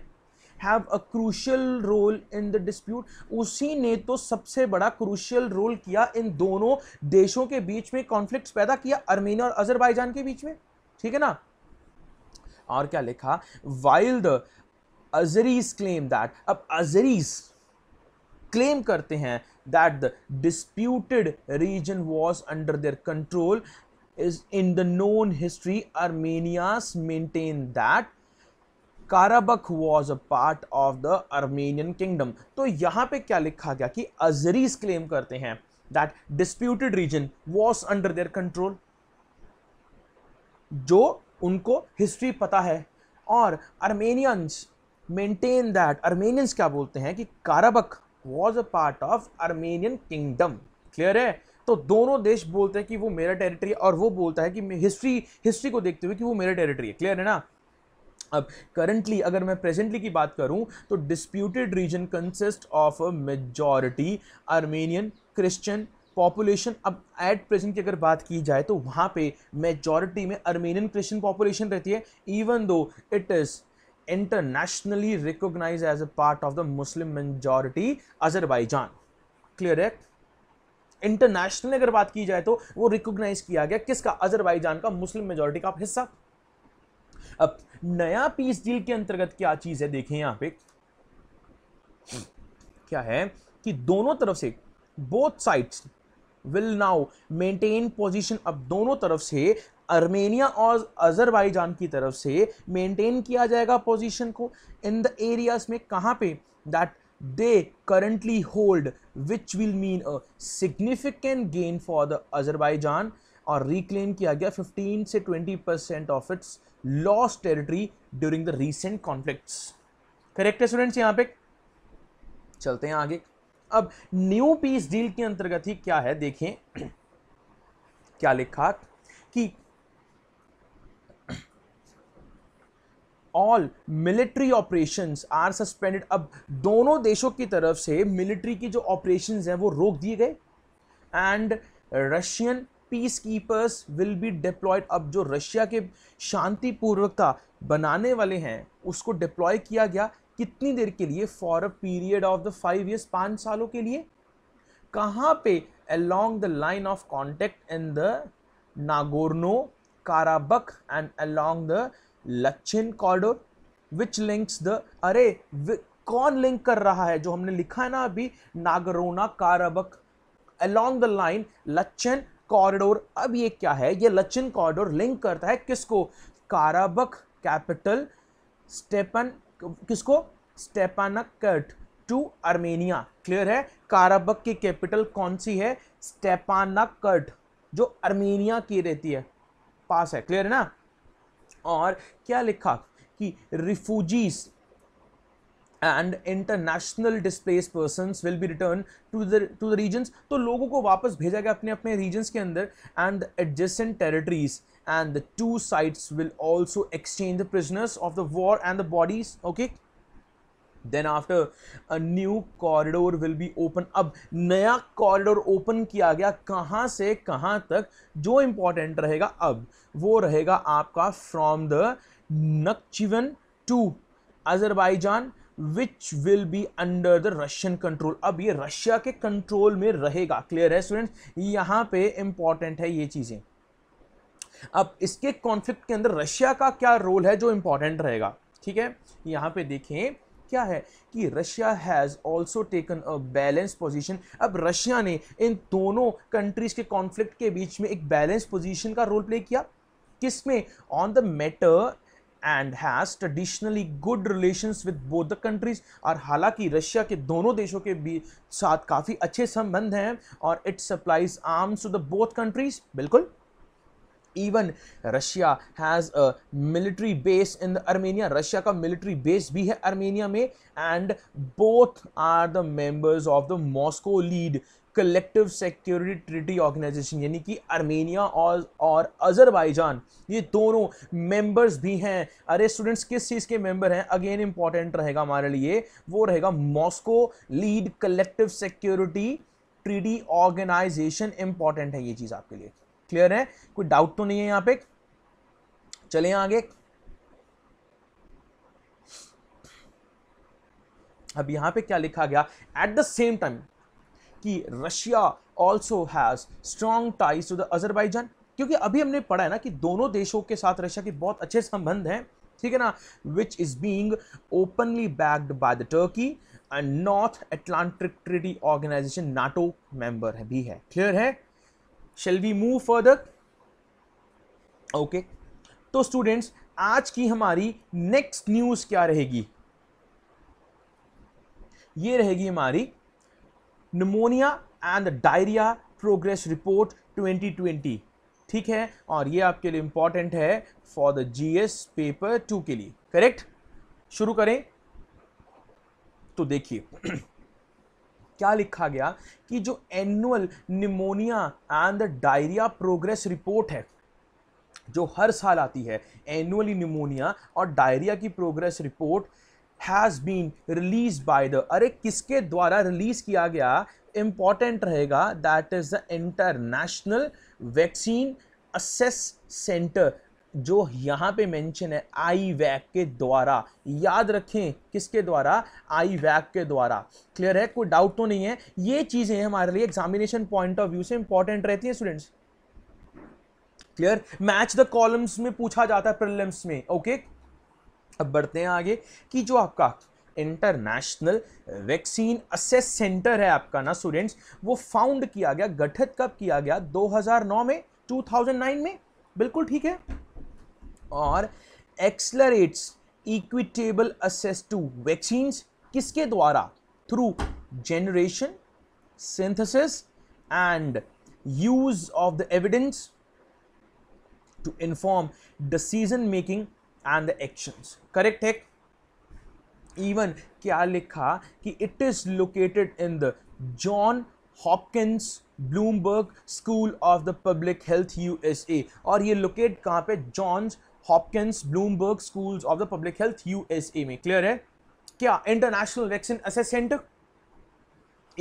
have a crucial role in the dispute उसी ने तो सबसे बड़ा क्रूशल रोल किया इन दोनों देशों के बीच में कॉन्फ्लिक्ट पैदा किया अर्मेनिया और अजरबैजान के बीच में ठीक है ना और क्या लिखा while the Azeris claim that अब अजरीज क्लेम करते हैं that the disputed region was under their control is in the known history Armenians maintain that Karabakh was a part of the Armenian kingdom तो यहां पर क्या लिखा गया कि अजरीज क्लेम करते हैं that disputed region was under their control जो उनको हिस्ट्री पता है और अर्मेनियंस मेंटेन दैट अर्मेनियंस क्या बोलते हैं कि Karabakh was a part of Armenian kingdom clear है तो दोनों देश बोलते हैं कि वो मेरा टेरिटरी है और वो बोलता है कि हिस्ट्री हिस्ट्री को देखते हुए कि वो मेरा टेरिटरी है क्लियर है ना अब करंटली अगर मैं प्रेजेंटली की बात करूं तो disputed region consist of majority Armenian Christian population अब एट प्रेजेंट की अगर बात की जाए तो वहाँ पे मेजॉरिटी में अर्मेनियन क्रिश्चियन पॉपुलेशन रहती है even though it is internationally recognized as a part of the Muslim majority Azerbaijan. Clear है? इंटरनेशनल अगर बात की जाए तो वो रिकॉग्नाइज किया गया किसका अजरबैजान का मुस्लिम मेजोरिटी का हिस्सा अब नया पीस डील के अंतर्गत क्या चीज है देखें यहां पे क्या है कि दोनों तरफ से both sides will now maintain position अब दोनों तरफ से आर्मेनिया और अजरबाईजान की तरफ से मेंटेन किया जाएगा पोजीशन को इन द एरियाज में कहाँ पे that they currently hold which will mean a significant gain for the Azerbaijan और रिक्लेम किया गया 15 से 20 percent of its loss territory during the recent conflict correct है स्टूडेंट्स यहाँ पे चलते हैं आगे अब न्यू पीस डील के अंतर्गत ही क्या है देखें क्या लिखा कि all military operations are suspended अब दोनों देशों की तरफ से मिलिट्री की जो ऑपरेशंस हैं वो रोक दिए गए and Russian peace keepers will be deployed अब जो रशिया के शांतिपूर्वकता बनाने वाले हैं उसको डिप्लॉय किया गया कितनी देर के लिए for a period of the five years पाँच सालों के लिए कहाँ पे along the line of contact in the Nagorno Karabakh and along the Lachin corridor which links the अरे कौन लिंक कर रहा है जो हमने लिखा है ना अभी Nagorno Karabakh along the line Lachin corridor अब ये क्या है ये लच्छन कॉरिडोर लिंक करता है किसको काराबक कैपिटल स्टेपन किसको स्टेपानकट टू आर्मेनिया क्लियर है काराबक की कैपिटल कौन सी है स्टेपानकट जो आर्मेनिया की रहती है पास है क्लियर है ना और क्या लिखा कि refugees and international displace person will be return to the to the regions तो लोगों को वापस भेजा गया अपने अपने रीजन्स के अंदर and adjacent territories and the two sides will also exchange the prisoners of the war and the bodies okay then after a new corridor will be open अब नया कॉरिडोर ओपन किया गया कहाँ से कहाँ तक जो इम्पोर्टेंट रहेगा अब वो रहेगा आपका from the Nakhchivan to Azerbaijan which will be under the Russian control अब ये रशिया के कंट्रोल में रहेगा क्लियर है स्टूडेंट यहाँ पे इम्पॉर्टेंट है ये चीज़ें अब इसके कॉन्फ्लिक्ट के अंदर रशिया का क्या रोल है जो इम्पॉर्टेंट रहेगा ठीक है यहाँ पे देखें क्या है कि Russia has also taken a balance position अब रशिया ने इन दोनों कंट्रीज़ के कॉन्फ्लिक्ट के बीच में एक बैलेंस पोजीशन का रोल प्ले किया किसमें on the matter and has traditionally good relations with both the countries और हालांकि रशिया के दोनों देशों के बीच साथ काफ़ी अच्छे संबंध हैं और it supplies arms to the both countries बिल्कुल even Russia has a military base in the Armenia Russia का मिलिट्री बेस भी है अर्मेनिया में and both are the members of the Moscow lead collective security treaty organisation यानी कि Armenia और और Azerbaijan ये दोनों मेंबर्स भी हैं अरे स्टूडेंट्स किस चीज़ के मेंबर हैं अगेन इंपॉर्टेंट रहेगा हमारे लिए वो रहेगा Moscow lead collective security treaty organisation important है ये चीज़ आपके लिए क्लियर है कोई डाउट तो नहीं है यहाँ पे चले आगे अब यहां पे क्या लिखा गया एट द सेम टाइम कि Russia also has strong ties to the Azerbaijan क्योंकि अभी हमने पढ़ा है ना कि दोनों देशों के साथ रशिया के बहुत अच्छे संबंध हैं ठीक है ना which is being openly backed by the Turkey and North Atlantic treaty organisation NATO member भी है क्लियर है shall we move further okay तो स्टूडेंट्स आज की हमारी नेक्स्ट न्यूज क्या रहेगी ये रहेगी हमारी pneumonia and diarrhoea progress report 2020 ठीक है और ये आपके लिए इंपॉर्टेंट है for the GS paper two के लिए करेक्ट शुरू करें तो देखिए क्या लिखा गया कि जो annual pneumonia and the diarrhoea progress report है जो हर साल आती है एनुअली निमोनिया और डायरिया की progress report has been release by the अरे किसके द्वारा रिलीज़ किया गया इम्पॉर्टेंट रहेगा that is the international vaccine access centre जो यहाँ पे मेंशन है आई वैक के द्वारा याद रखें किसके द्वारा आई वैक के द्वारा क्लियर है कोई डाउट तो नहीं है ये चीज़ें हमारे लिए एग्जामिनेशन पॉइंट ऑफ व्यू से इंपॉर्टेंट रहती हैं students clear match the columns में पूछा जाता है प्रिलिम्स में ओके अब बढ़ते हैं आगे कि जो आपका इंटरनेशनल वैक्सीन असेस सेंटर है आपका ना स्टूडेंट्स वो फाउंड किया गया गठित कब किया गया 2009 में 2009 में बिल्कुल ठीक है और accelerates equitable access to vaccine किसके द्वारा through generation synthesis and use of the evidence to inform decision making and the action correct है इवन क्या लिखा कि it is located in the John Hopkins Bloomberg school of the public health USA और ये locate कहाँ पे Johns Hopkins Bloomberg schools of the public health USA में clear है क्या इंटरनेशनल वैक्सीन असेस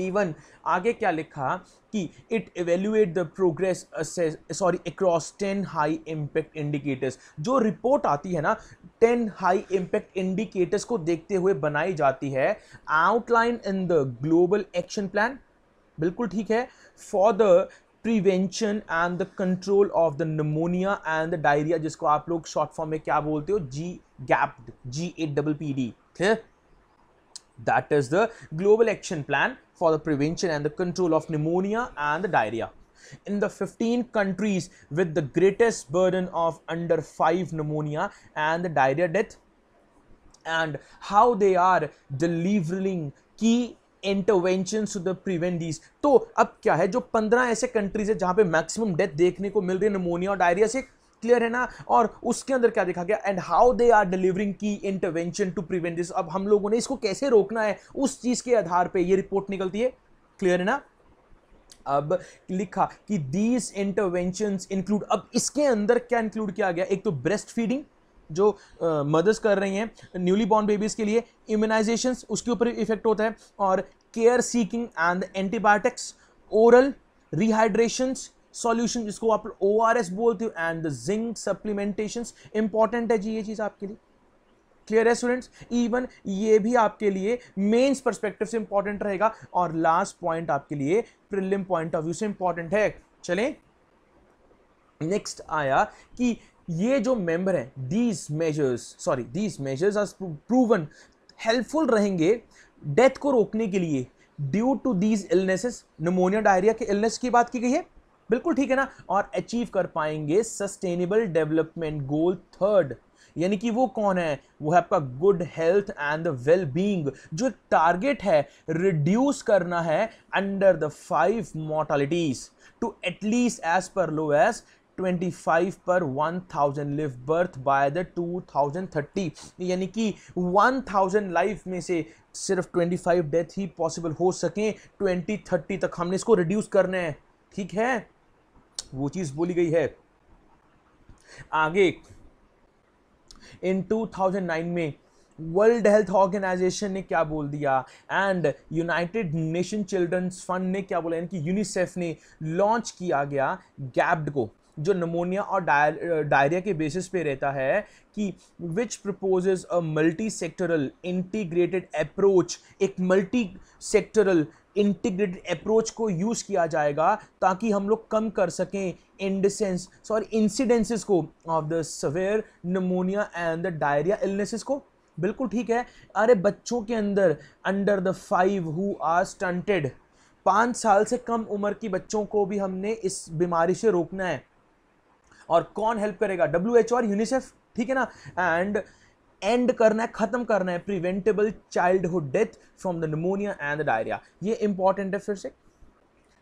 इवन आगे क्या लिखा कि it evaluate the progress sorry across ten high impact indicators जो रिपोर्ट आती है ना टेन हाई इम्पैक्ट इंडिकेटर्स को देखते हुए बनाई जाती है outline in the global action plan बिल्कुल ठीक है for the prevention and the control of the pneumonia and the diarrhea jisko aap log short form mein kya bolte ho g gapd g a p d clear that is the global action plan for the prevention and the control of pneumonia and the diarrhea in the 15 countries with the greatest burden of under 5 pneumonia and the diarrhea death and how they are delivering key intervention to prevent these तो अब क्या है जो पंद्रह ऐसे countries है जहां पे मैक्सिमम डेथ देखने को मिल रही है निमोनिया और डायरिया से क्लियर है ना और उसके अंदर क्या देखा गया and how they are delivering key intervention to prevent this अब हम लोगों ने इसको कैसे रोकना है उस चीज़ के आधार पर यह रिपोर्ट निकलती है क्लियर है ना अब लिखा कि दीज इंटरवेंशन इंक्लूड अब इसके अंदर क्या इंक्लूड किया गया एक तो ब्रेस्ट फीडिंग जो मदर्स uh, कर रही हैं न्यूली बॉर्न बेबीज़ के लिए इम्यूनाइजेशन उसके ऊपर इफेक्ट होता है और care seeking and antibiotics oral rehydration solution जिसको आप ओ आर एस बोलते हो एंड जिंक सप्लीमेंटेशन इंपॉर्टेंट है जी ये चीज़ आपके लिए क्लियर है स्टूडेंट्स इवन ये भी आपके लिए मेंस परस्पेक्टिव से इंपॉर्टेंट रहेगा और लास्ट पॉइंट आपके लिए प्रिलिम पॉइंट ऑफ व्यू से इंपॉर्टेंट है चलें नेक्स्ट आया कि ये जो मेंबर हैं these measures sorry these measures are proven helpful रहेंगे डेथ को रोकने के लिए due to these illnesses pneumonia diarrhoea के इलनेस की बात की गई है बिल्कुल ठीक है ना और अचीव कर पाएंगे सस्टेनेबल डेवलपमेंट गोल थर्ड यानी कि वो कौन है वो है आपका good health and the well being जो एक टारगेट है रिड्यूस करना है under the five mortalities to at least as पर लो एज 25 पर 1000 लिव बर्थ बाय द 2030 यानी कि 1000 लाइफ में से सिर्फ 25 डेथ ही पॉसिबल हो सकें 2030 तक हमने इसको रिड्यूस करना है ठीक है वो चीज़ बोली गई है आगे इन 2009 में वर्ल्ड हेल्थ ऑर्गेनाइजेशन ने क्या बोल दिया and United Nation Children's Fund ने क्या बोला यानी कि यूनिसेफ ने लॉन्च किया गया गैप्ड को जो नमोनिया और डायरिया के बेसिस पे रहता है कि which proposes a multi sectoral integrated approach एक मल्टी सेक्टरल इंटीग्रेटेड अप्रोच को यूज़ किया जाएगा ताकि हम लोग कम कर सकें इंडसेंस सॉरी इंसिडेंसेस को of the severe pneumonia and the diarrhoea illnesses को बिल्कुल ठीक है अरे बच्चों के अंदर under the five who are stunted पाँच साल से कम उम्र की बच्चों को भी हमने इस बीमारी से रोकना है और कौन हेल्प करेगा डब्ल्यू एच और यूनिसेफ ठीक है ना एंड एंड करना है खत्म करना है preventable childhood death from the pneumonia and the diarrhoea ये इंपॉर्टेंट है फिर से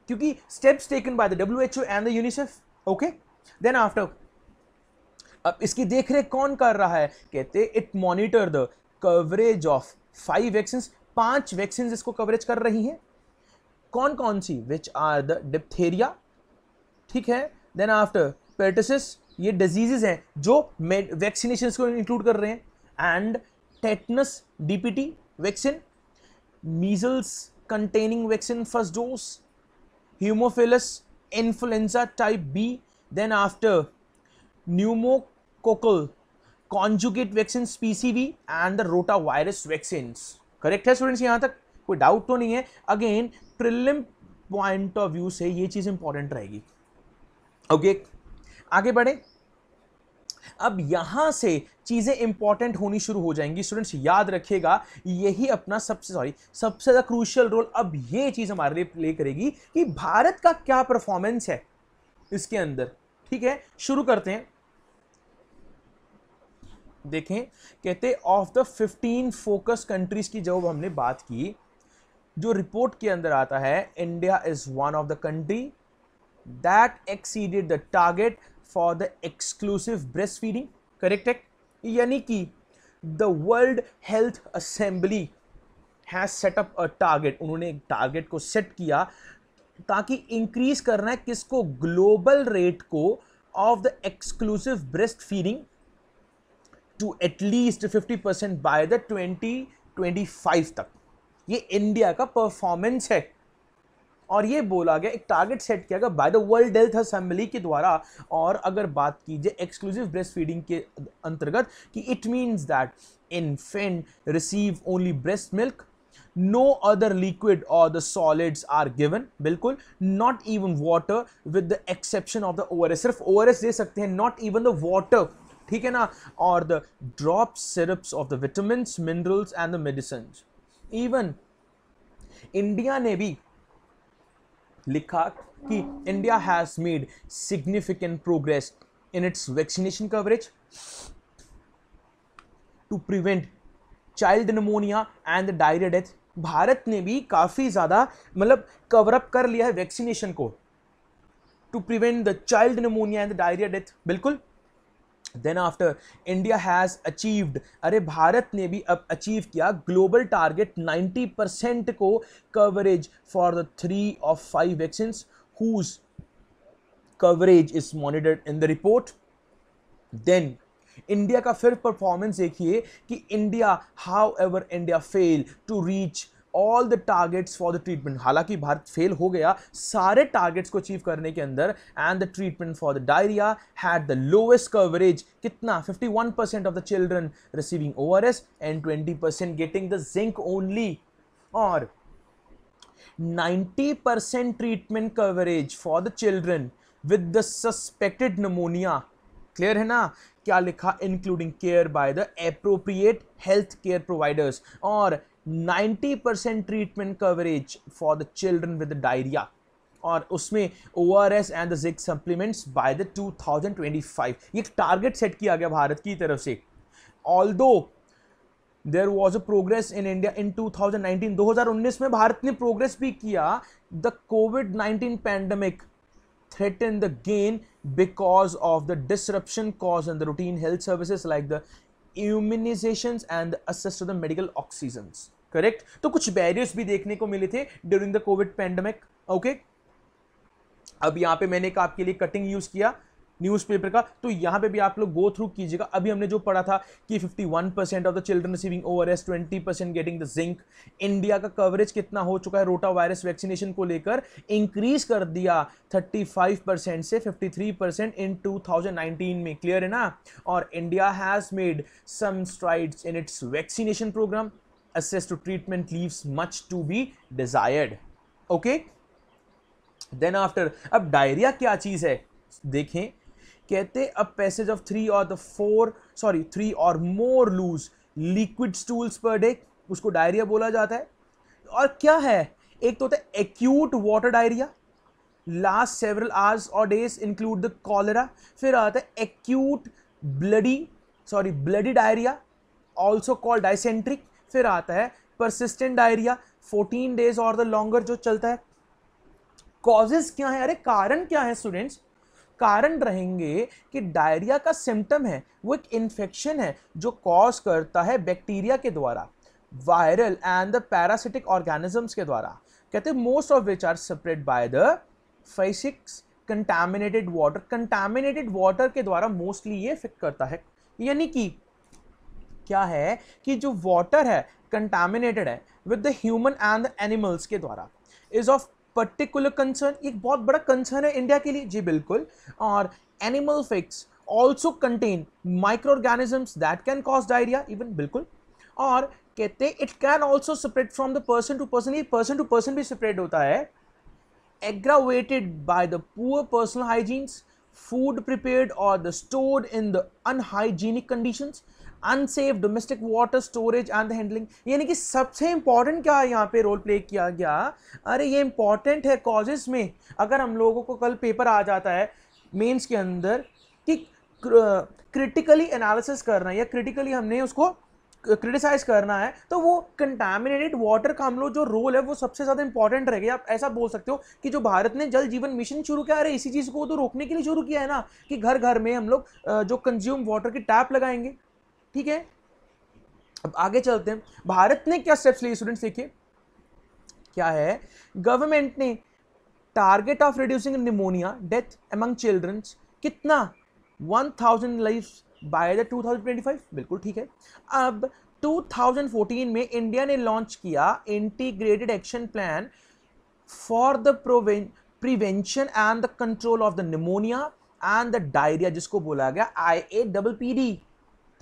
क्योंकि steps taken by the W H O and the UNICEF okay then after अब इसकी देखरेख कौन कर रहा है कहते it monitor the coverage of five vaccine पांच वैक्सीन इसको कवरेज कर रही हैं कौन कौन सी विच आर द डिप्थेरिया ठीक है देन आफ्टर पेटिसिस ये डिजीजेज हैं जो वैक्सीनेशन को इंक्लूड कर रहे हैं and tetanus DPT vaccine measles containing vaccine first dose haemophilus influenza type B then after pneumococcal conjugate vaccine and the rota virus vaccine correct है स्टूडेंट्स यहाँ तक कोई डाउट तो नहीं है again prelim point of view से ये चीज़ इंपॉर्टेंट रहेगी ओके okay. आगे बढ़े अब यहां से चीज़ें इंपॉर्टेंट होनी शुरू हो जाएंगी स्टूडेंट्स याद रखिएगा यही अपना सबसे सॉरी सबसे ज़्यादा क्रूशियल रोल अब ये चीज़ हमारे लिए प्ले करेगी कि भारत का क्या परफॉर्मेंस है इसके अंदर ठीक है शुरू करते हैं देखें कहते of the fifteen focus countries की जब हमने बात की जो रिपोर्ट के अंदर आता है India is one of the country that exceeded the target for the exclusive breast feeding correct है यानी कि the world health assembly has set up a target उन्होंने एक टारगेट को सेट किया ताकि इंक्रीज करना है किसको ग्लोबल रेट को of the exclusive breast feeding to at least fifty percent by the twenty twenty five तक ये इंडिया का परफॉर्मेंस है और ये बोला गया एक टारगेट सेट किया गया by the world health assembly के द्वारा और अगर बात कीजिए एक्सक्लूसिव ब्रेस्ट फीडिंग के अंतर्गत कि it means that infant receive only breast milk no other liquid और द सॉलिड्स आर गिवन बिल्कुल not even water with the exception of the ओ सिर्फ ओ दे सकते हैं नॉट इवन द वाटर ठीक है ना और the drop syrups of the vitamin minerals and the medicine even India ने भी लिखा कि India has made significant progress in its vaccination coverage to prevent child pneumonia and diarrhoea death Bharat ने भी काफ़ी ज़्यादा मतलब कवरअप कर लिया है वैक्सीनेशन को to prevent the child pneumonia and diarrhoea death बिल्कुल then after India has achieved अरे भारत ने भी अब अचीव किया ग्लोबल टारगेट 90 परसेंट को coverage for the three of five vaccine whose coverage is monitored in the report then India का फिर performance देखिए कि India however India fail to reach all the targets for the treatment हालांकि Bharat fail हो गया सारे targets को achieve करने के अंदर and the treatment for the diarrhoea had the lowest coverage कितना 51 percent of the children receiving O R S and 20 percent getting the zinc only और 90 percent treatment coverage for the children with the suspected pneumonia clear है ना क्या लिखा including care by the appropriate health care providers और 90% treatment coverage for the children with diarrhoea और उसमें O R S and दिक supplements by the 2025 ये target set किया गया भारत की तरफ से although there was a progress in India in 2019 2019 में भारत ने प्रोग्रेस भी किया the covid 19 pandemic threat in the gain because of the disruption cause in the routine health services like the immunisation and access to the medical oxygen correct तो कुछ barriers भी देखने को मिले थे during the covid pandemic okay अब यहां पे मैंने एक आपके लिए कटिंग यूज किया न्यूज़पेपर का तो यहाँ पे भी आप लोग गो थ्रू कीजिएगा अभी हमने जो पढ़ा था कि 51 percent of the children receiving O R S twenty percent getting the zinc India का कवरेज कितना हो चुका है रोटा वायरस वैक्सीनेशन को लेकर इंक्रीज कर दिया 35 परसेंट से 53 परसेंट इन 2019 में क्लियर है ना और India has made some strides in its vaccination programme access to treatment leaves much to be desired okay then after अब डायरिया क्या चीज़ है देखें कहते अ पैसेज ऑफ थ्री और द फोर सॉरी थ्री और more loose liquid stools per day उसको diarrhoea बोला जाता है और क्या है एक तो होता है acute water diarrhoea last several hours और डेज इंक्लूड द कॉलरा फिर आता है acute bloody sorry bloody diarrhoea also called dysenteric फिर आता है परसिस्टेंट डायरिया 14 डेज और द लॉन्गर जो चलता है कॉजेज क्या है अरे कारण क्या है स्टूडेंट्स कारण रहेंगे कि डायरिया का सिम्टम है वो एक इन्फेक्शन है जो कॉज करता है बैक्टीरिया के द्वारा viral and the parasitic organisms के द्वारा कहते हैं most of which are separate by the faeces contaminated water contaminated water के द्वारा मोस्टली ये इफेक्ट करता है यानी कि क्या है कि जो वाटर है कंटामिनेटेड है with the human and animals के द्वारा इज ऑफ पर्टिकुलर कंसर्न एक बहुत बड़ा कंसर्न है इंडिया के लिए जी बिल्कुल और animal faeces also contain microorganisms that can cause diarrhoea even बिल्कुल और कहते हैं it can also separate from the person to person ये पर्सन टू पर्सन भी सेपरेट होता है aggravated by the poor personal hygienes food prepare और the stored in the unhygienic conditions unsafe domestic water storage and handling यानी कि सबसे important क्या यहाँ पे रोल प्ले किया गया अरे ये इंपॉर्टेंट है कॉजेज में अगर हम लोगों को कल पेपर आ जाता है मेंस के अंदर कि क्रिटिकली एनालिसिस करना या क्रिटिकली हमने उसको क्रिटिसाइज करना है तो वो कंटामिनेटेड वाटर का हम लोग जो रोल है वो सबसे ज़्यादा इंपॉर्टेंट रहेगा आप ऐसा बोल सकते हो कि जो भारत ने जल जीवन मिशन शुरू किया है इसी चीज़ को तो रोकने के लिए शुरू किया है ना कि घर घर में हम लोग जो कंज्यूम वाटर की टैप लगाएंगे ठीक है अब आगे चलते हैं भारत ने क्या स्टेप्स लिए स्टूडेंट्स देखिए क्या है गवर्नमेंट ने target of reducing pneumonia death among childrens कितना 1000 लाइफ बाय द 2025 बिल्कुल ठीक है अब 2014 में इंडिया ने लॉन्च किया integrated action plan for the prevention and the control of the pneumonia and the diarrhoea जिसको बोला गया I A double P D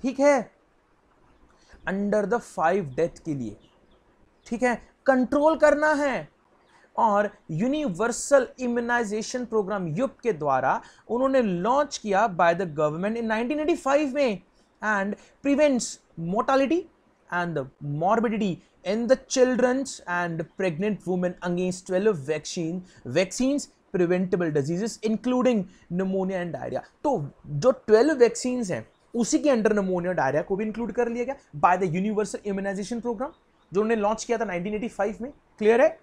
ठीक है अंडर द फाइव डेथ के लिए ठीक है कंट्रोल करना है और यूनिवर्सल इम्यूनाइजेशन प्रोग्राम युप के द्वारा उन्होंने लॉन्च किया बाय द गवर्नमेंट इन 1985 में and prevents mortality and morbidity in the childrens and pregnant women against twelve vaccine vaccine preventable diseases including pneumonia and diarrhoea तो जो ट्वेल्व वैक्सीन्स हैं उसी के अंडर नमोनिया डायरिया को भी include कर लिया गया by the universal immunisation programme जो उन्होंने लॉन्च किया था 1985 में क्लियर है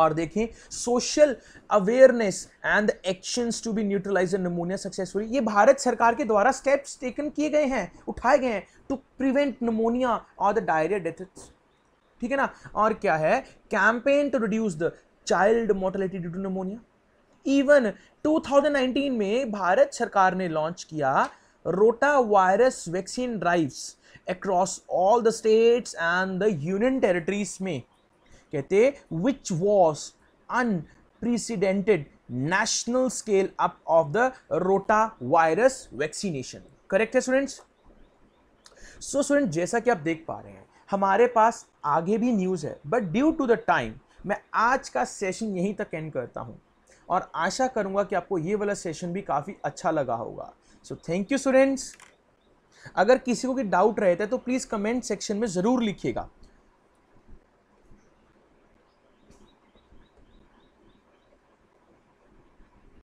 और देखें social awareness and actions to be neutralise pneumonia successfully ये भारत सरकार के द्वारा स्टेप्स टेकन किए गए हैं उठाए गए हैं टू प्रिवेंट नमोनिया और द डायरिया डेथ ठीक है ना और क्या है campaign to reduce the child mortality due to pneumonia even 2019 में भारत सरकार ने लॉन्च किया rota virus vaccine drives across all the states and the union territories में कहते which was unprecedented national scale up of the रोटा rotavirus vaccination correct है students so student जैसा कि आप देख पा रहे हैं हमारे पास आगे भी न्यूज़ है but due to the time मैं आज का सेशन यहीं तक एंड करता हूँ और आशा करूँगा कि आपको ये वाला सेशन भी काफ़ी अच्छा लगा होगा सो थैंक यू स्टूडेंट्स अगर किसी को भी डाउट रहता है तो प्लीज़ कमेंट सेक्शन में ज़रूर लिखिएगा